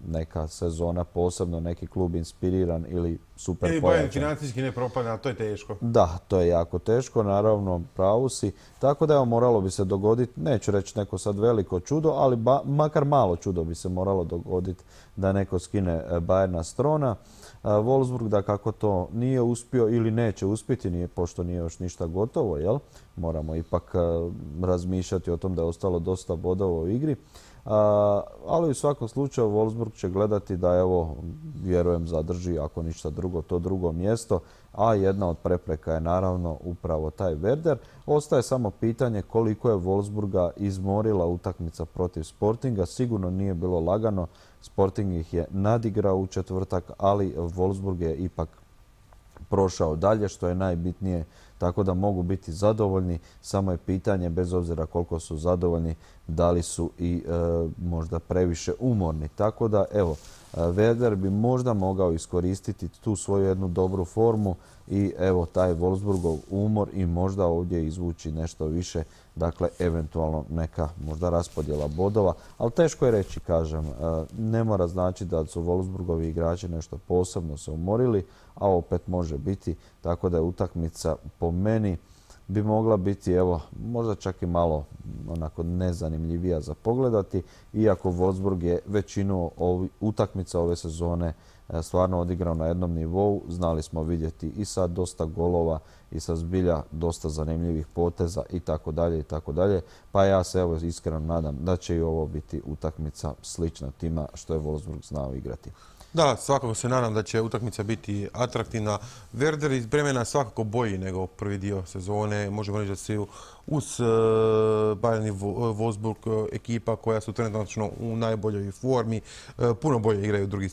B: neka sezona posebno, neki klub inspiriran ili super Ili
A: financijski ne propada, to je teško.
B: Da, to je jako teško, naravno pravu si. Tako da evo moralo bi se dogoditi, neću reći neko sad veliko čudo, ali makar malo čudo bi se moralo dogoditi da neko skine e, Bajerna strona. E, Wolfsburg da kako to nije uspio ili neće uspiti, nije, pošto nije još ništa gotovo, jel? Moramo ipak e, razmišljati o tom da je ostalo dosta bodova u igri ali u svakom slučaju Wolfsburg će gledati da evo, vjerujem, zadrži ako ništa drugo to drugo mjesto, a jedna od prepreka je naravno upravo taj Werder. Ostaje samo pitanje koliko je Wolfsburga izmorila utakmica protiv Sportinga. Sigurno nije bilo lagano, Sporting ih je nadigrao u četvrtak, ali Wolfsburg je ipak prošao dalje, što je najbitnije tako da mogu biti zadovoljni. Samo je pitanje, bez obzira koliko su zadovoljni, da li su i e, možda previše umorni. Tako da, evo, e, Werder bi možda mogao iskoristiti tu svoju jednu dobru formu i evo taj Wolfsburgov umor i možda ovdje izvući nešto više dakle, eventualno neka možda raspodjela bodova, ali teško je reći, kažem, e, ne mora znači da su Wolfsburgovi igrači nešto posebno se umorili, a opet može biti, tako da je utakmica po meni bi mogla biti evo možda čak i malo onako nezanimljivija za pogledati iako Wolfsburg je većinu ovih utakmica ove sezone e, stvarno odigrao na jednom nivou. Znali smo vidjeti i sa dosta golova i sa zbilja dosta zanimljivih poteza i tako dalje i tako dalje. Pa ja se evo iskreno nadam da će i ovo biti utakmica slična tima što je Wolfsburg znao igrati.
A: Da, svakako se nadam da će utakmica biti atraktivna. Verder iz Bremena svakako boji nego prvi dio sezone. Možemo reći da se uz e, Bayern i Wolfsburg e, ekipa koja su trenutno u najboljoj formi. E, puno bolje igraju drugi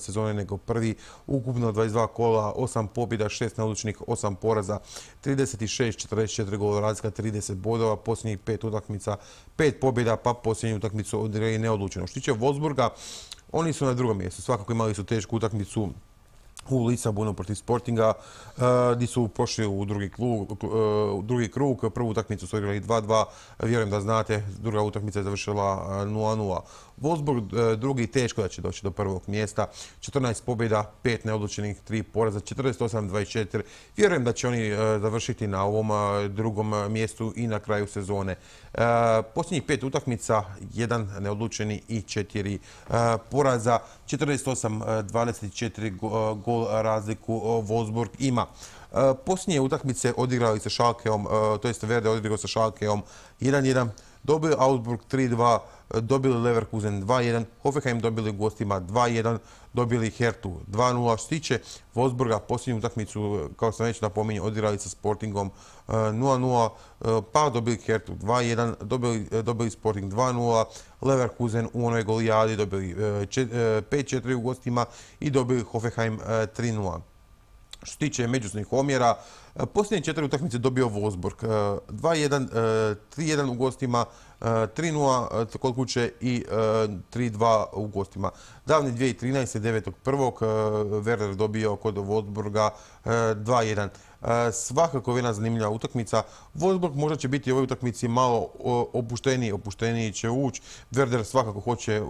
A: sezone nego prvi. Ukupno 22 kola, 8 pobjeda, 6 nalučnih, 8 poraza, 36, 44 gola razlika, 30 bodova, posljednjih 5 utakmica, 5 pobjeda, pa posljednju utakmicu i neodlučeno. Što tiče Wolfsburga, oni su na drugom mjestu. Svakako imali su tešku utakmicu u Lisabonu protiv Sportinga, gdje su pošli u drugi, e, drugi krug. Prvu utakmicu su igrali 2-2, vjerujem da znate, druga utakmica je završila 0-0. E, Wolfsburg e, drugi teško da će doći do prvog mjesta. 14 pobjeda, 5 neodlučenih, 3 poraza, 48-24. Vjerujem da će oni završiti na ovom drugom mjestu i na kraju sezone. E, posljednjih pet utakmica, jedan neodlučeni i četiri e, poraza. 48-24 e, gol razliku Wolfsburg ima. Posljednje utakmice odigrali sa Šalkeom, to jest Verde odigrao sa Šalkeom 1-1 dobili Augsburg 3-2, dobili Leverkusen 2-1, Hoffenheim dobili gostima 2-1, dobili Hertu 2-0. Što tiče Wolfsburga, posljednju utakmicu, e, kao sam već napominjao, odigrali sa Sportingom 0-0, e, e, pa dobili Hertu 2-1, dobili, dobili Sporting 2-0, Leverkusen u onoj golijadi dobili 5-4 u gostima i dobili Hoffenheim 3-0. Što se tiče međusnih omjera, e, posljednje četiri utakmice dobio Vozburg. 2-1, 3-1 u gostima, 3-0 e, e, kod kuće i 3-2 u gostima. Davni 2013. 9.1. Werder dobio kod Vozburga 2-1. E, svakako jedna zanimljiva utakmica. Wolfsburg možda će biti u ovoj utakmici malo opušteniji, opušteniji će ući. Werder svakako hoće e,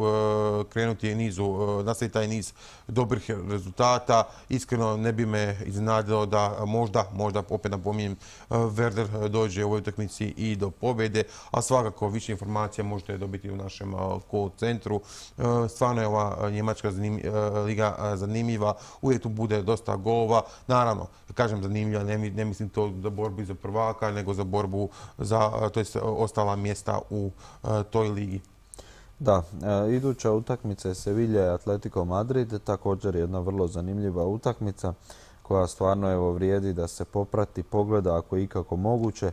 A: krenuti nizu, e, nastaviti taj niz dobrih rezultata. Iskreno ne bi me iznadilo da možda, možda opet napominjem, Werder dođe u ovoj utakmici i do pobjede, a svakako više informacija možete dobiti u našem call centru. Stvarno je ova njemačka liga zanimljiva, uvijek tu bude dosta golova. Naravno, kažem zanimljiva ne, mislim to za borbu za prvaka,
B: nego za borbu za ostala mjesta u toj ligi. Da, iduća utakmica je Sevilla i Atletico Madrid, također jedna vrlo zanimljiva utakmica koja stvarno evo vrijedi da se poprati, pogleda ako je ikako moguće.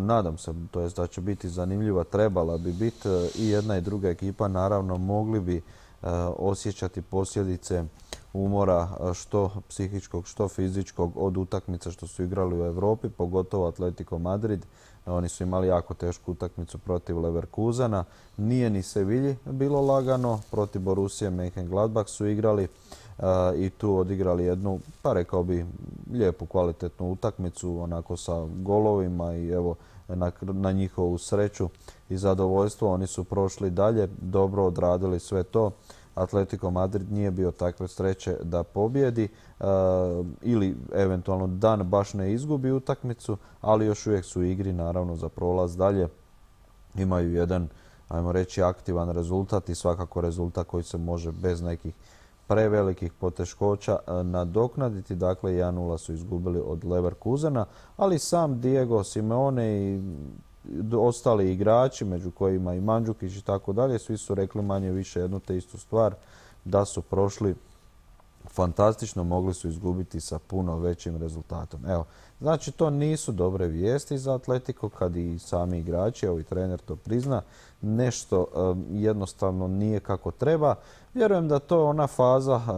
B: nadam se to da će biti zanimljiva, trebala bi biti i jedna i druga ekipa naravno mogli bi osjećati posljedice umora što psihičkog, što fizičkog od utakmica što su igrali u Europi, pogotovo Atletico Madrid. Oni su imali jako tešku utakmicu protiv Leverkusena. Nije ni Sevilji bilo lagano, protiv Borusije Gladbach su igrali i tu odigrali jednu, pa rekao bi, lijepu kvalitetnu utakmicu, onako sa golovima i evo, na, na njihovu sreću i zadovoljstvo. Oni su prošli dalje, dobro odradili sve to. Atletico Madrid nije bio takve sreće da pobjedi ili eventualno dan baš ne izgubi utakmicu, ali još uvijek su igri naravno za prolaz dalje. Imaju jedan, ajmo reći, aktivan rezultat i svakako rezultat koji se može bez nekih prevelikih poteškoća nadoknaditi. Dakle, 1-0 su izgubili od Leverkusena, ali sam Diego Simeone i ostali igrači, među kojima i Mandžukić i tako dalje, svi su rekli manje više jednu te istu stvar, da su prošli fantastično, mogli su izgubiti sa puno većim rezultatom. Evo, znači to nisu dobre vijesti za Atletico kad i sami igrači, evo i trener to prizna, nešto jednostavno nije kako treba. Vjerujem da to ona faza eh,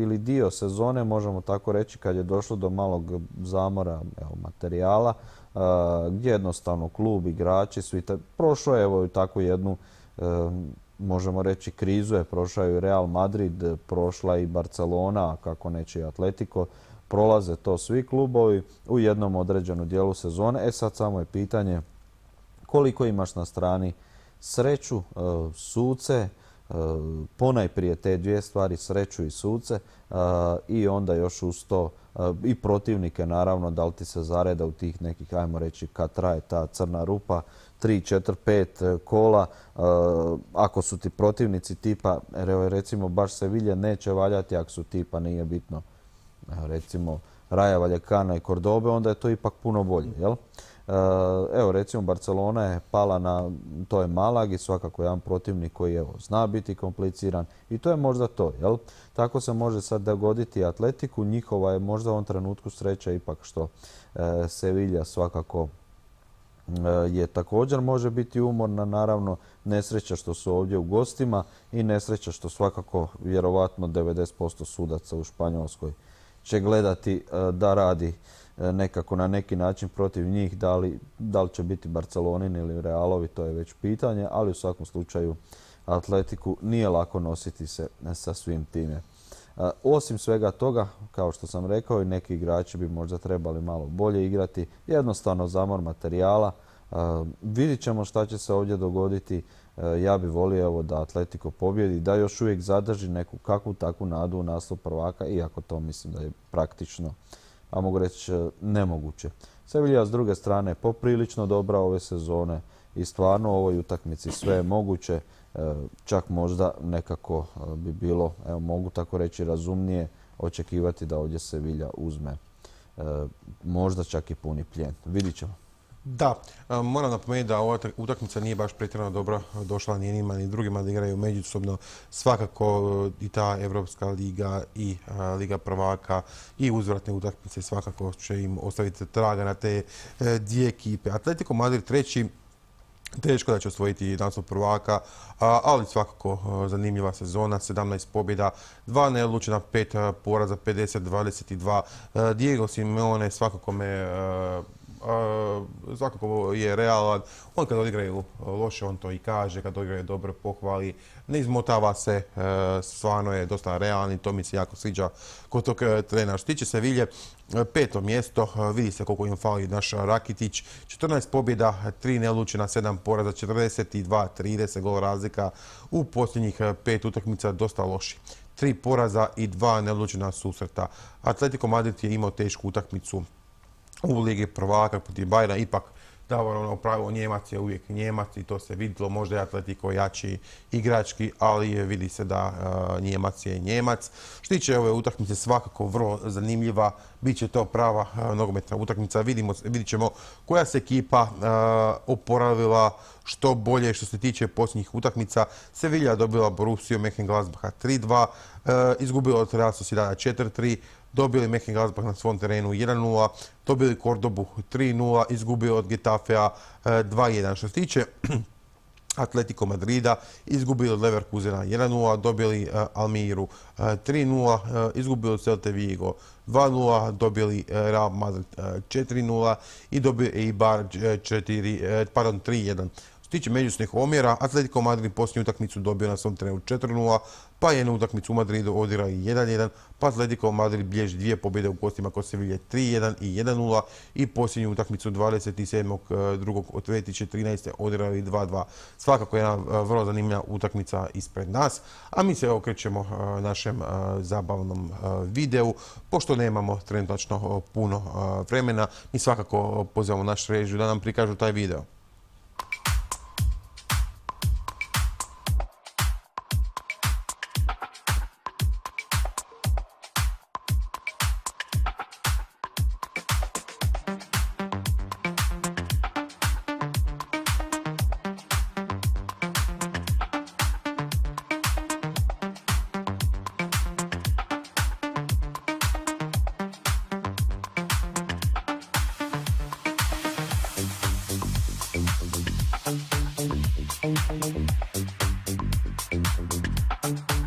B: ili dio sezone, možemo tako reći, kad je došlo do malog zamora materijala, gdje jednostavno klub, igrači, svi te, je evo takvu jednu, e, možemo reći, krizu je prošao i Real Madrid, prošla i Barcelona, kako neće i Atletico, prolaze to svi klubovi u jednom određenom dijelu sezone. E sad samo je pitanje koliko imaš na strani sreću, e, suce, E, ponajprije te dvije stvari sreću i suce e, i onda još uz to e, i protivnike naravno da li ti se zareda u tih nekih ajmo reći kad traje ta crna rupa 3, 4, 5 kola. Ako su ti protivnici tipa, recimo baš Sevilje neće valjati ako su tipa, nije bitno, recimo Raja Valjekana i Kordobe, onda je to ipak puno bolje. Jel? Eh, evo recimo Barcelona je pala na, to je Malag i svakako jedan protivnik koji evo, zna biti kompliciran i to je možda to. Jel? Tako se može sad dogoditi Atletiku, njihova je možda u ovom trenutku sreća ipak što e, Sevilla svakako eh, je također može biti umorna, naravno nesreća što su ovdje u gostima i nesreća što svakako vjerovatno 90% sudaca u Španjolskoj će gledati e, da radi e, nekako na neki način protiv njih. Da li, da će biti Barcelonin ili Realovi, to je već pitanje, ali u svakom slučaju Atletiku nije lako nositi se e, sa svim time. Osim svega toga, kao što sam rekao, i neki igrači bi možda trebali malo bolje igrati. Jednostavno zamor materijala. Vidit ćemo šta će se ovdje dogoditi. Eh, ja bi volio da Atletico pobjedi, da još uvijek zadrži neku kakvu takvu nadu u naslov prvaka, iako to mislim da je praktično, a mogu reći, eh, nemoguće. Sevilla s druge strane poprilično dobra ove sezone i stvarno u ovoj utakmici sve je moguće. Eh, čak možda nekako bi bilo, evo mogu tako reći, razumnije očekivati da ovdje Sevilla uzme možda čak i puni plijen. Vidit ćemo.
A: Da, e, moram napomenuti da ova utakmica nije baš pretjerano dobro došla ni njima ni drugima da igraju međusobno. Svakako e, i ta Evropska liga i e, Liga prvaka i uzvratne utakmice svakako će im ostaviti traga na te dvije ekipe. Atletico Madrid treći, Teško da će osvojiti naslov prvaka, ali svakako zanimljiva sezona. 17 pobjeda, 2 neodlučena, 5 poraza, 50-22. Diego Simeone svakako me svakako je realan. On kad odigraju uh, loše, on to i kaže. Kad odigraju dobro, pohvali. Ne izmotava se. Uh, stvarno je dosta realan i to mi se jako sviđa kod tog uh, trenera. Što tiče vilje peto mjesto. Vidi se koliko im fali naš Rakitić. 14 pobjeda, 3 nelučena, 7 poraza, 42, 30 gol razlika. U posljednjih pet utakmica dosta loši tri poraza i dva neodlučena susreta. Atletico Madrid je imao tešku utakmicu u Ligi prvaka protiv bajna ipak Davor, ono, pravo Njemac je uvijek Njemac i to se vidilo. možda je atletiko jači igrački, ali vidi se da uh, e, Njemac je Njemac. Što tiče ove utakmice, svakako vrlo zanimljiva, bit će to prava uh, nogometna utakmica. Vidimo, vidit ćemo koja se ekipa e, oporavila što bolje što se tiče posljednjih utakmica. Sevilla dobila Borussiju Glasbaha 3-2, izgubila od Real Sociedad 4 dobili Mönchengladbach na svom terenu 1-0, dobili Kordobu 3-0, izgubili od Getafea 2-1. E, Što se tiče Atletico Madrida, izgubili od Leverkusena 1-0, dobili e, Almiru 3-0, e, izgubili od Celte Vigo 2-0, dobili Real Madrid 4-0 i dobili Eibar 3-1 što tiče međusnih omjera, Atletico Madrid posljednju utakmicu dobio na svom trenu 4-0, pa jednu utakmicu u Madridu odira i 1-1, pa Atletico Madrid bilježi dvije pobjede u gostima kod Sevilje 3-1 i 1-0 i posljednju utakmicu 27.2. Eh, od 2013. odira i 2-2. Svakako je jedna eh, vrlo zanimljiva utakmica ispred nas, a mi se okrećemo eh, našem zabavnom videu, pošto nemamo trenutno puno vremena, mi svakako pozivamo naš režiju da nam prikažu taj video. thank you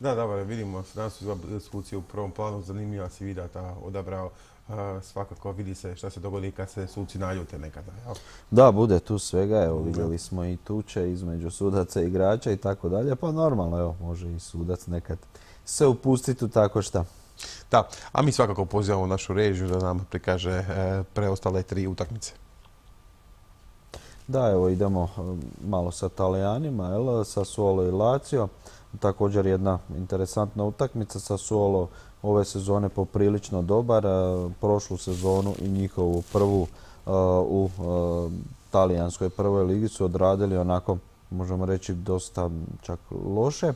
A: Da, dobro, pa vidimo, danas su suci u prvom planu, zanimljiva si vida ta odabrao. Svakako vidi se šta se dogodi kad se suci naljute nekada.
B: Da, bude tu svega. Evo, vidjeli smo i tuče između sudaca i igrača i tako dalje. Pa normalno, evo, može i sudac nekad se upustiti u tako šta.
A: Da, a mi svakako pozivamo našu režiju da nam prikaže e, preostale tri utakmice.
B: Da, evo idemo e, malo sa Talijanima, sa Suolo i Lazio. Također jedna interesantna utakmica sa Suolo ove sezone poprilično dobar. Prošlu sezonu i njihovu prvu u talijanskoj prvoj ligi su odradili onako, možemo reći, dosta čak loše.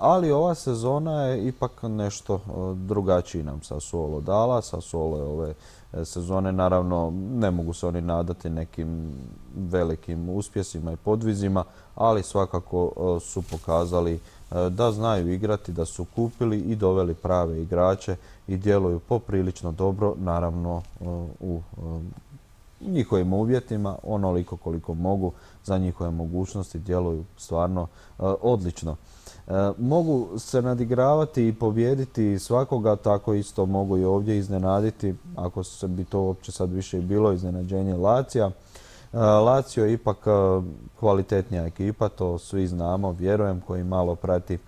B: Ali ova sezona je ipak nešto drugačiji nam sa Sassuolo dala. Sassuolo je ove E, sezone. Naravno, ne mogu se oni nadati nekim velikim uspjesima i podvizima, ali svakako e, su pokazali e, da znaju igrati, da su kupili i doveli prave igrače i djeluju poprilično dobro, naravno u njihovim uvjetima, onoliko koliko mogu, za njihove mogućnosti djeluju stvarno odlično. E, mogu se nadigravati i pobjediti svakoga, tako isto mogu i ovdje iznenaditi, ako se bi to uopće sad više i bilo, iznenađenje Lacija. E, lacio je ipak e, kvalitetnija ekipa, to svi znamo, vjerujem, koji malo prati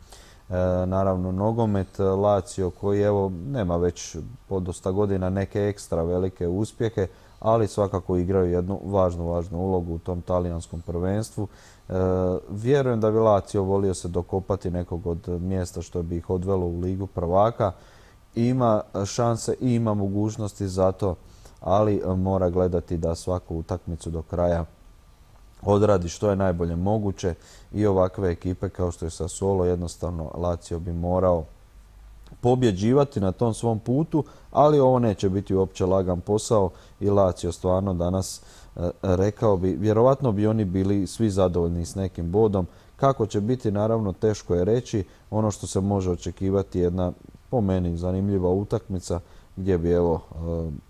B: naravno nogomet. lacio koji evo nema već po dosta godina neke ekstra velike uspjehe, ali svakako igraju jednu važnu, važnu ulogu u tom talijanskom prvenstvu. E, vjerujem da bi Lazio volio se dokopati nekog od mjesta što bi ih odvelo u ligu prvaka. Ima šanse i ima mogućnosti za to, ali mora gledati da svaku utakmicu do kraja odradi što je najbolje moguće i ovakve ekipe kao što je Solo, jednostavno Lazio bi morao pobjeđivati na tom svom putu, ali ovo neće biti uopće lagan posao i Lazio stvarno danas E, rekao bi, vjerovatno bi oni bili svi zadovoljni s nekim bodom. Kako će biti, naravno, teško je reći. Ono što se može očekivati je jedna, po meni, zanimljiva utakmica gdje bi evo e,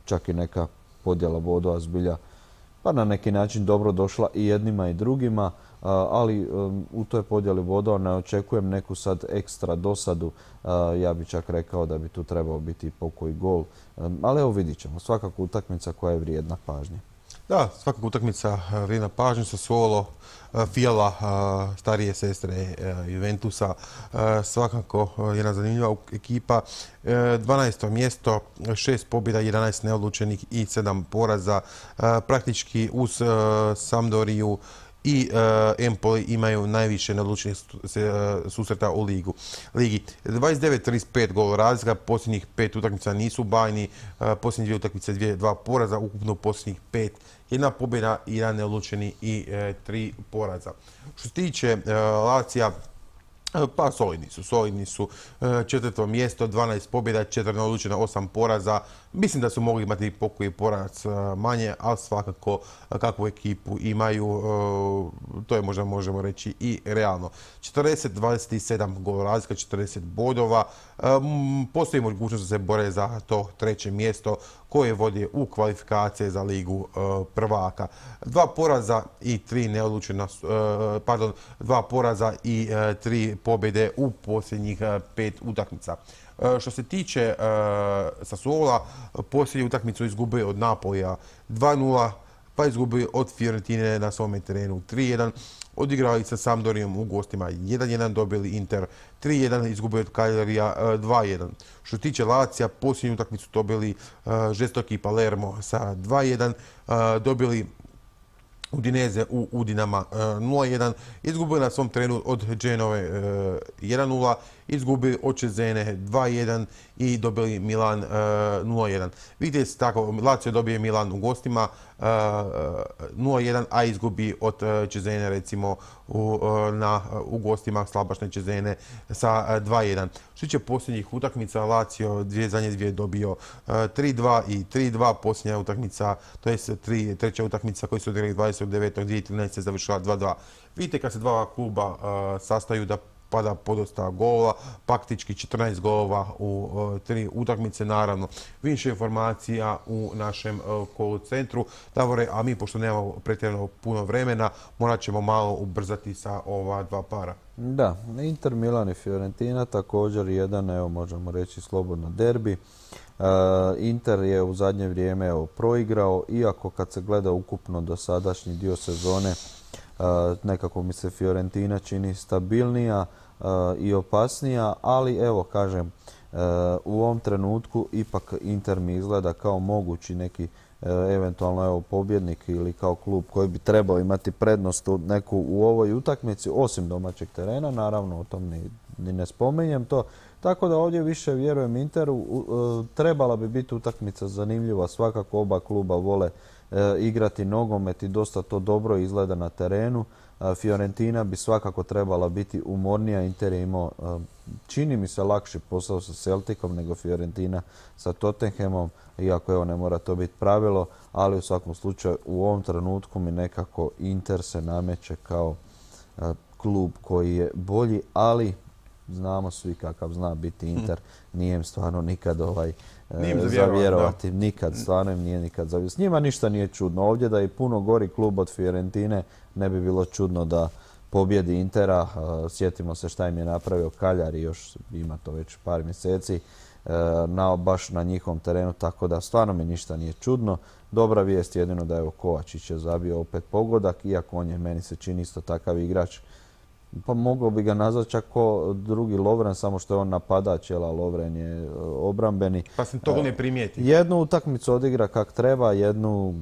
B: čak i neka podjela bodova zbilja pa na neki način dobro došla i jednima i drugima, e, ali u toj podjeli bodova ne očekujem neku sad ekstra dosadu. Ja bih čak rekao da bi tu trebao biti pokoj gol, ali evo vidit ćemo. Svakako utakmica koja je vrijedna pažnje.
A: Da, svakako utakmica eh, vrijedna pažnju sa solo eh, fijala eh, starije sestre Juventusa, svakako jedna zanimljiva ekipa. 12. mjesto, 6 pobjeda, 11 neodlučenih i 7 poraza. Praktički uz Sampdoriju i Empoli imaju najviše neodlučenih susreta u ligu. ligi. 29-35 gol razlika, posljednjih 5 utakmica nisu bajni, posljednje dvije utakmice dva poraza, ukupno posljednjih pet jedna pobjeda, jedan neodlučeni i e, tri poraza. Što se tiče e, Lacija, e, pa solidni su, solidni su. Četvrto mjesto, 12 pobjeda, četvrno odlučena, 8 poraza. Mislim da su mogli imati pokoji poraz manje, ali svakako kakvu ekipu imaju, to je možda možemo reći i realno. 40-27 gol razlika, 40 bodova. Postoji mogućnost da se bore za to treće mjesto koje vodi u kvalifikacije za ligu e, prvaka. Dva poraza i tri neodlučena, e, pardon, dva poraza i e, tri pobjede u posljednjih pet utakmica. Što se tiče Sassuola, posljednju utakmicu izgubili od Napolija 2-0, pa izgubi od Fiorentine na svome terenu 3 Odigrali sa Sampdorijom u gostima 1-1, dobili Inter 3-1, izgubili od 2-1. E, Što se tiče Lacija, posljednju utakmicu dobili e, žestoki Palermo sa 2-1, e, dobili Udineze u Udinama 0-1, izgubili na svom trenu od Genove 1-0 izgubili od Čezene 2-1 i dobili Milan 0-1. E, Vidite se tako, Lazio dobije Milan u gostima 0-1, e, e, a izgubi od Čezene recimo u, gostima slabašne Čezene sa 2-1. Što će posljednjih utakmica, Lazio dvije, zadnje dvije dobio 3-2 i 3-2. Posljednja utakmica, to je treća utakmica se su 29. 29.2013. završila 2-2. Vidite kad se dva kluba sastaju da Pada podosta golova, praktički 14 golova u e, tri utakmice, naravno. Više informacija u našem kolu e, centru. Davore, a mi, pošto nemamo pretjerano puno vremena, morat ćemo malo ubrzati sa ova dva para.
B: Da, Inter, Milan i Fiorentina također jedan, evo možemo reći, slobodno derbi. E, Inter je u zadnje vrijeme evo, proigrao, iako kad se gleda ukupno dosadašnji dio sezone, E, nekako mi se Fiorentina čini stabilnija e, i opasnija, ali evo kažem, e, u ovom trenutku ipak Inter mi izgleda kao mogući neki eventualno evo pobjednik ili kao klub koji bi trebao imati prednost u neku u ovoj utakmici osim domaćeg terena naravno o tom ni, ni ne spominjem to tako da ovdje više vjerujem Interu. E, trebala bi biti utakmica zanimljiva. Svakako oba kluba vole e, igrati nogomet i dosta to dobro izgleda na terenu. E, Fiorentina bi svakako trebala biti umornija. Inter je imao, čini mi se, lakši posao sa Celticom nego Fiorentina sa Tottenhamom. Iako evo ne mora to biti pravilo, ali u svakom slučaju u ovom trenutku mi nekako Inter se nameće kao klub koji je bolji, ali znamo svi kakav zna biti hm. Inter, nije im stvarno nikad ovaj, im eh, zavjerovati, nikad, stvarno im nije nikad zavjerovati. S njima ništa nije čudno. Ovdje da je puno gori klub od Fiorentine, ne bi bilo čudno da pobjedi Intera. Eh, sjetimo se šta im je napravio i još ima to već par mjeseci, eh, baš na njihovom terenu, tako da stvarno mi ništa nije čudno. Dobra vijest jedino da je Kovačić je zabio opet pogodak, iako on je, meni se čini, isto takav igrač pa mogao bi ga nazvati čak ko drugi Lovren, samo što je on napadač, jel, a Lovren je e, obrambeni. Pa sam to e, ne primijeti. Jednu utakmicu odigra kak treba, jednu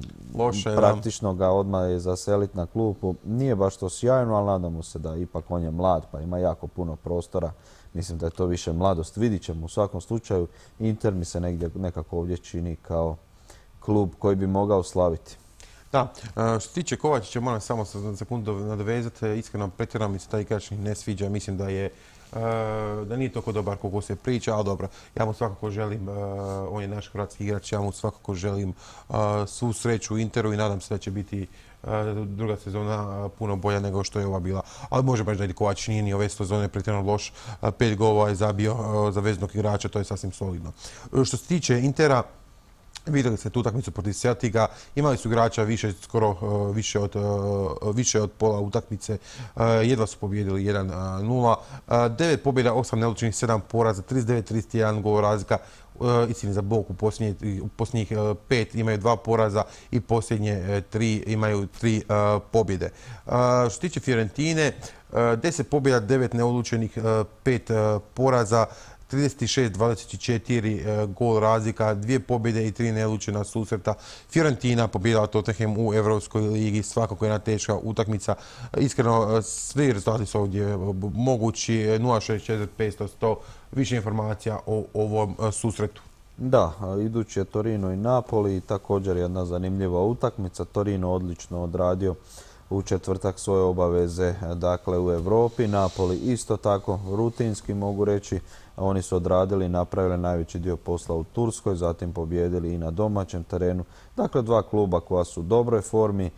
B: praktično ga odmah je zaselit na klupu. Nije baš to sjajno, ali nadamo se da ipak on je mlad, pa ima jako puno prostora. Mislim da je to više mladost. Vidit ćemo u svakom slučaju. Inter mi se negdje nekako ovdje čini kao klub koji bi mogao slaviti.
A: Da, e, što se tiče Kovačića, moram samo za sekundu nadovezati, e, iskreno pretjerano mi se taj igrač ne sviđa, mislim da je e, da nije toliko dobar koliko se priča, ali dobro, ja mu svakako želim, on je naš hrvatski igrač, ja mu svakako želim svu sreću u Interu i nadam se da će biti druga sezona puno bolja nego što je ova bila. Ali može baš da Kovač nije ni ove sezone pretjerano loš. Pet golova je zabio za veznog igrača, to je sasvim solidno. Što se tiče Intera, Vidjeli ste tu utakmicu protiv Celtica, imali su igrača više, skoro e, više od, e, više od pola utakmice, e, jedva su pobjedili 1-0, 9 pobjeda, 8 neodlučenih, 7 poraza, 39-31 gol razlika, istini za bok u posljednjih 5 imaju dva poraza i posljednje 3 imaju tri pobjede. Što se tiče Fiorentine, 10 pobjeda, 9 neodlučenih, 5 poraza, 36-24 e, gol razlika, dvije pobjede i tri nelučena susreta. Fiorentina pobjeda Tottenham u Evropskoj ligi, svakako jedna teška utakmica. Iskreno, e, svi rezultati su ovdje e,
B: mogući. 4 500 100 više informacija o ovom susretu. Da, idući je Torino i Napoli također jedna zanimljiva utakmica. Torino odlično odradio u četvrtak svoje obaveze dakle u Europi. Napoli isto tako rutinski mogu reći oni su odradili i napravili najveći dio posla u Turskoj, zatim pobjedili i na domaćem terenu. Dakle, dva kluba koja su u dobroj formi. E,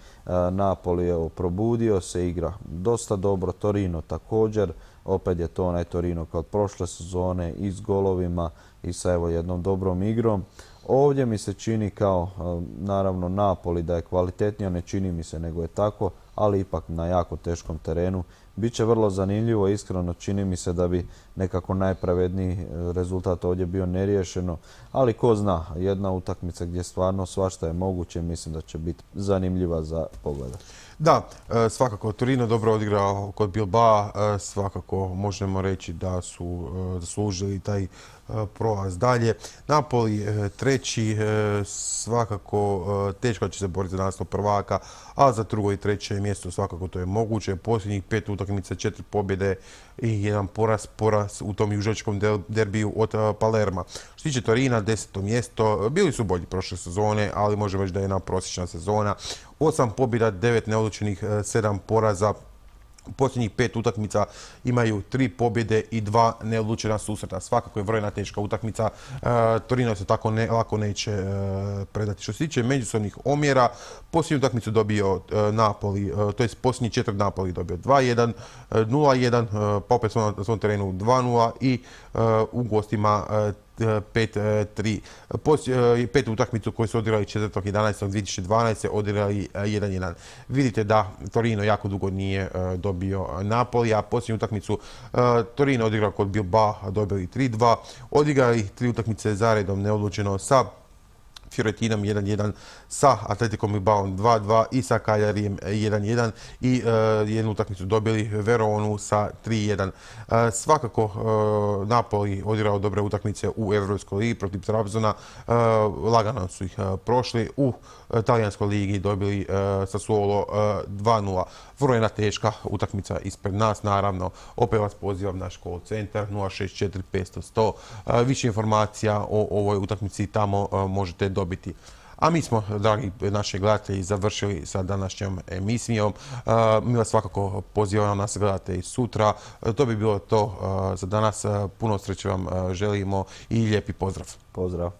B: Napoli je probudio, se igra dosta dobro. Torino također. Opet je to onaj Torino kao od prošle sezone i s golovima i sa evo jednom dobrom igrom. Ovdje mi se čini kao, e, naravno, Napoli da je kvalitetnija, ne čini mi se nego je tako, ali ipak na jako teškom terenu Biće vrlo zanimljivo, iskreno čini mi se da bi nekako najpravedniji e, rezultat ovdje bio neriješeno, ali ko zna, jedna utakmica gdje stvarno svašta je moguće, mislim da će biti zanimljiva za pogledat. Da, e, svakako
A: Torino dobro odigrao kod Bilba, e, svakako možemo reći da su služili taj prolaz dalje. Napoli e, treći, e, svakako e, teško će se boriti za naslov prvaka, a za drugo i treće mjesto svakako to je moguće. Posljednjih pet utakmica, četiri pobjede i jedan poraz, poraz u tom južačkom derbiju od Palerma. Što tiče Torina, deseto mjesto, bili su bolji prošle sezone, ali možemo reći da je jedna prosječna sezona. Osam pobjeda, devet neodlučenih, sedam poraza, posljednjih pet utakmica imaju tri pobjede i dva neodlučena susreta. Svakako je vrojna teška utakmica. E, Torino se tako ne, lako neće e, predati. Što se tiče međusobnih omjera, posljednju utakmicu dobio e, Napoli, to je posljednji četvrt Napoli dobio 2-1, 0-1, pa opet na svom terenu 2-0 i u gostima 5-3. E, petu utakmicu koju su odigrali 4.11.2012. odigrali 1-1. E, Vidite da Torino jako dugo nije e, dobio Napoli, a posljednju utakmicu Torino odigrao kod Bilba, a dobili 3-2. Odigrali tri utakmice zaredom neodlučeno sa Fiorentinom 1-1 sa Atletikom Bilbao 2-2 i sa Kaljarijem 1-1 i e, jednu utakmicu dobili Veronu sa 3-1. E, svakako e, Napoli odigrao dobre utakmice u Evropskoj ligi protiv Trabzona. Lagano su ih prošli. U Talijanskoj ligi dobili Sassuolo 2-0. Vrlo jedna teška utakmica ispred nas. Naravno, opet vas pozivam na školu centar 064 500 100. Više informacija o ovoj utakmici tamo možete dobiti. A mi smo, dragi naši gledatelji, završili sa današnjom emisijom. E, mi vas svakako pozivamo nas gledate i sutra. E, to bi bilo to e, za danas. Puno sreće vam želimo i lijepi pozdrav. Pozdrav.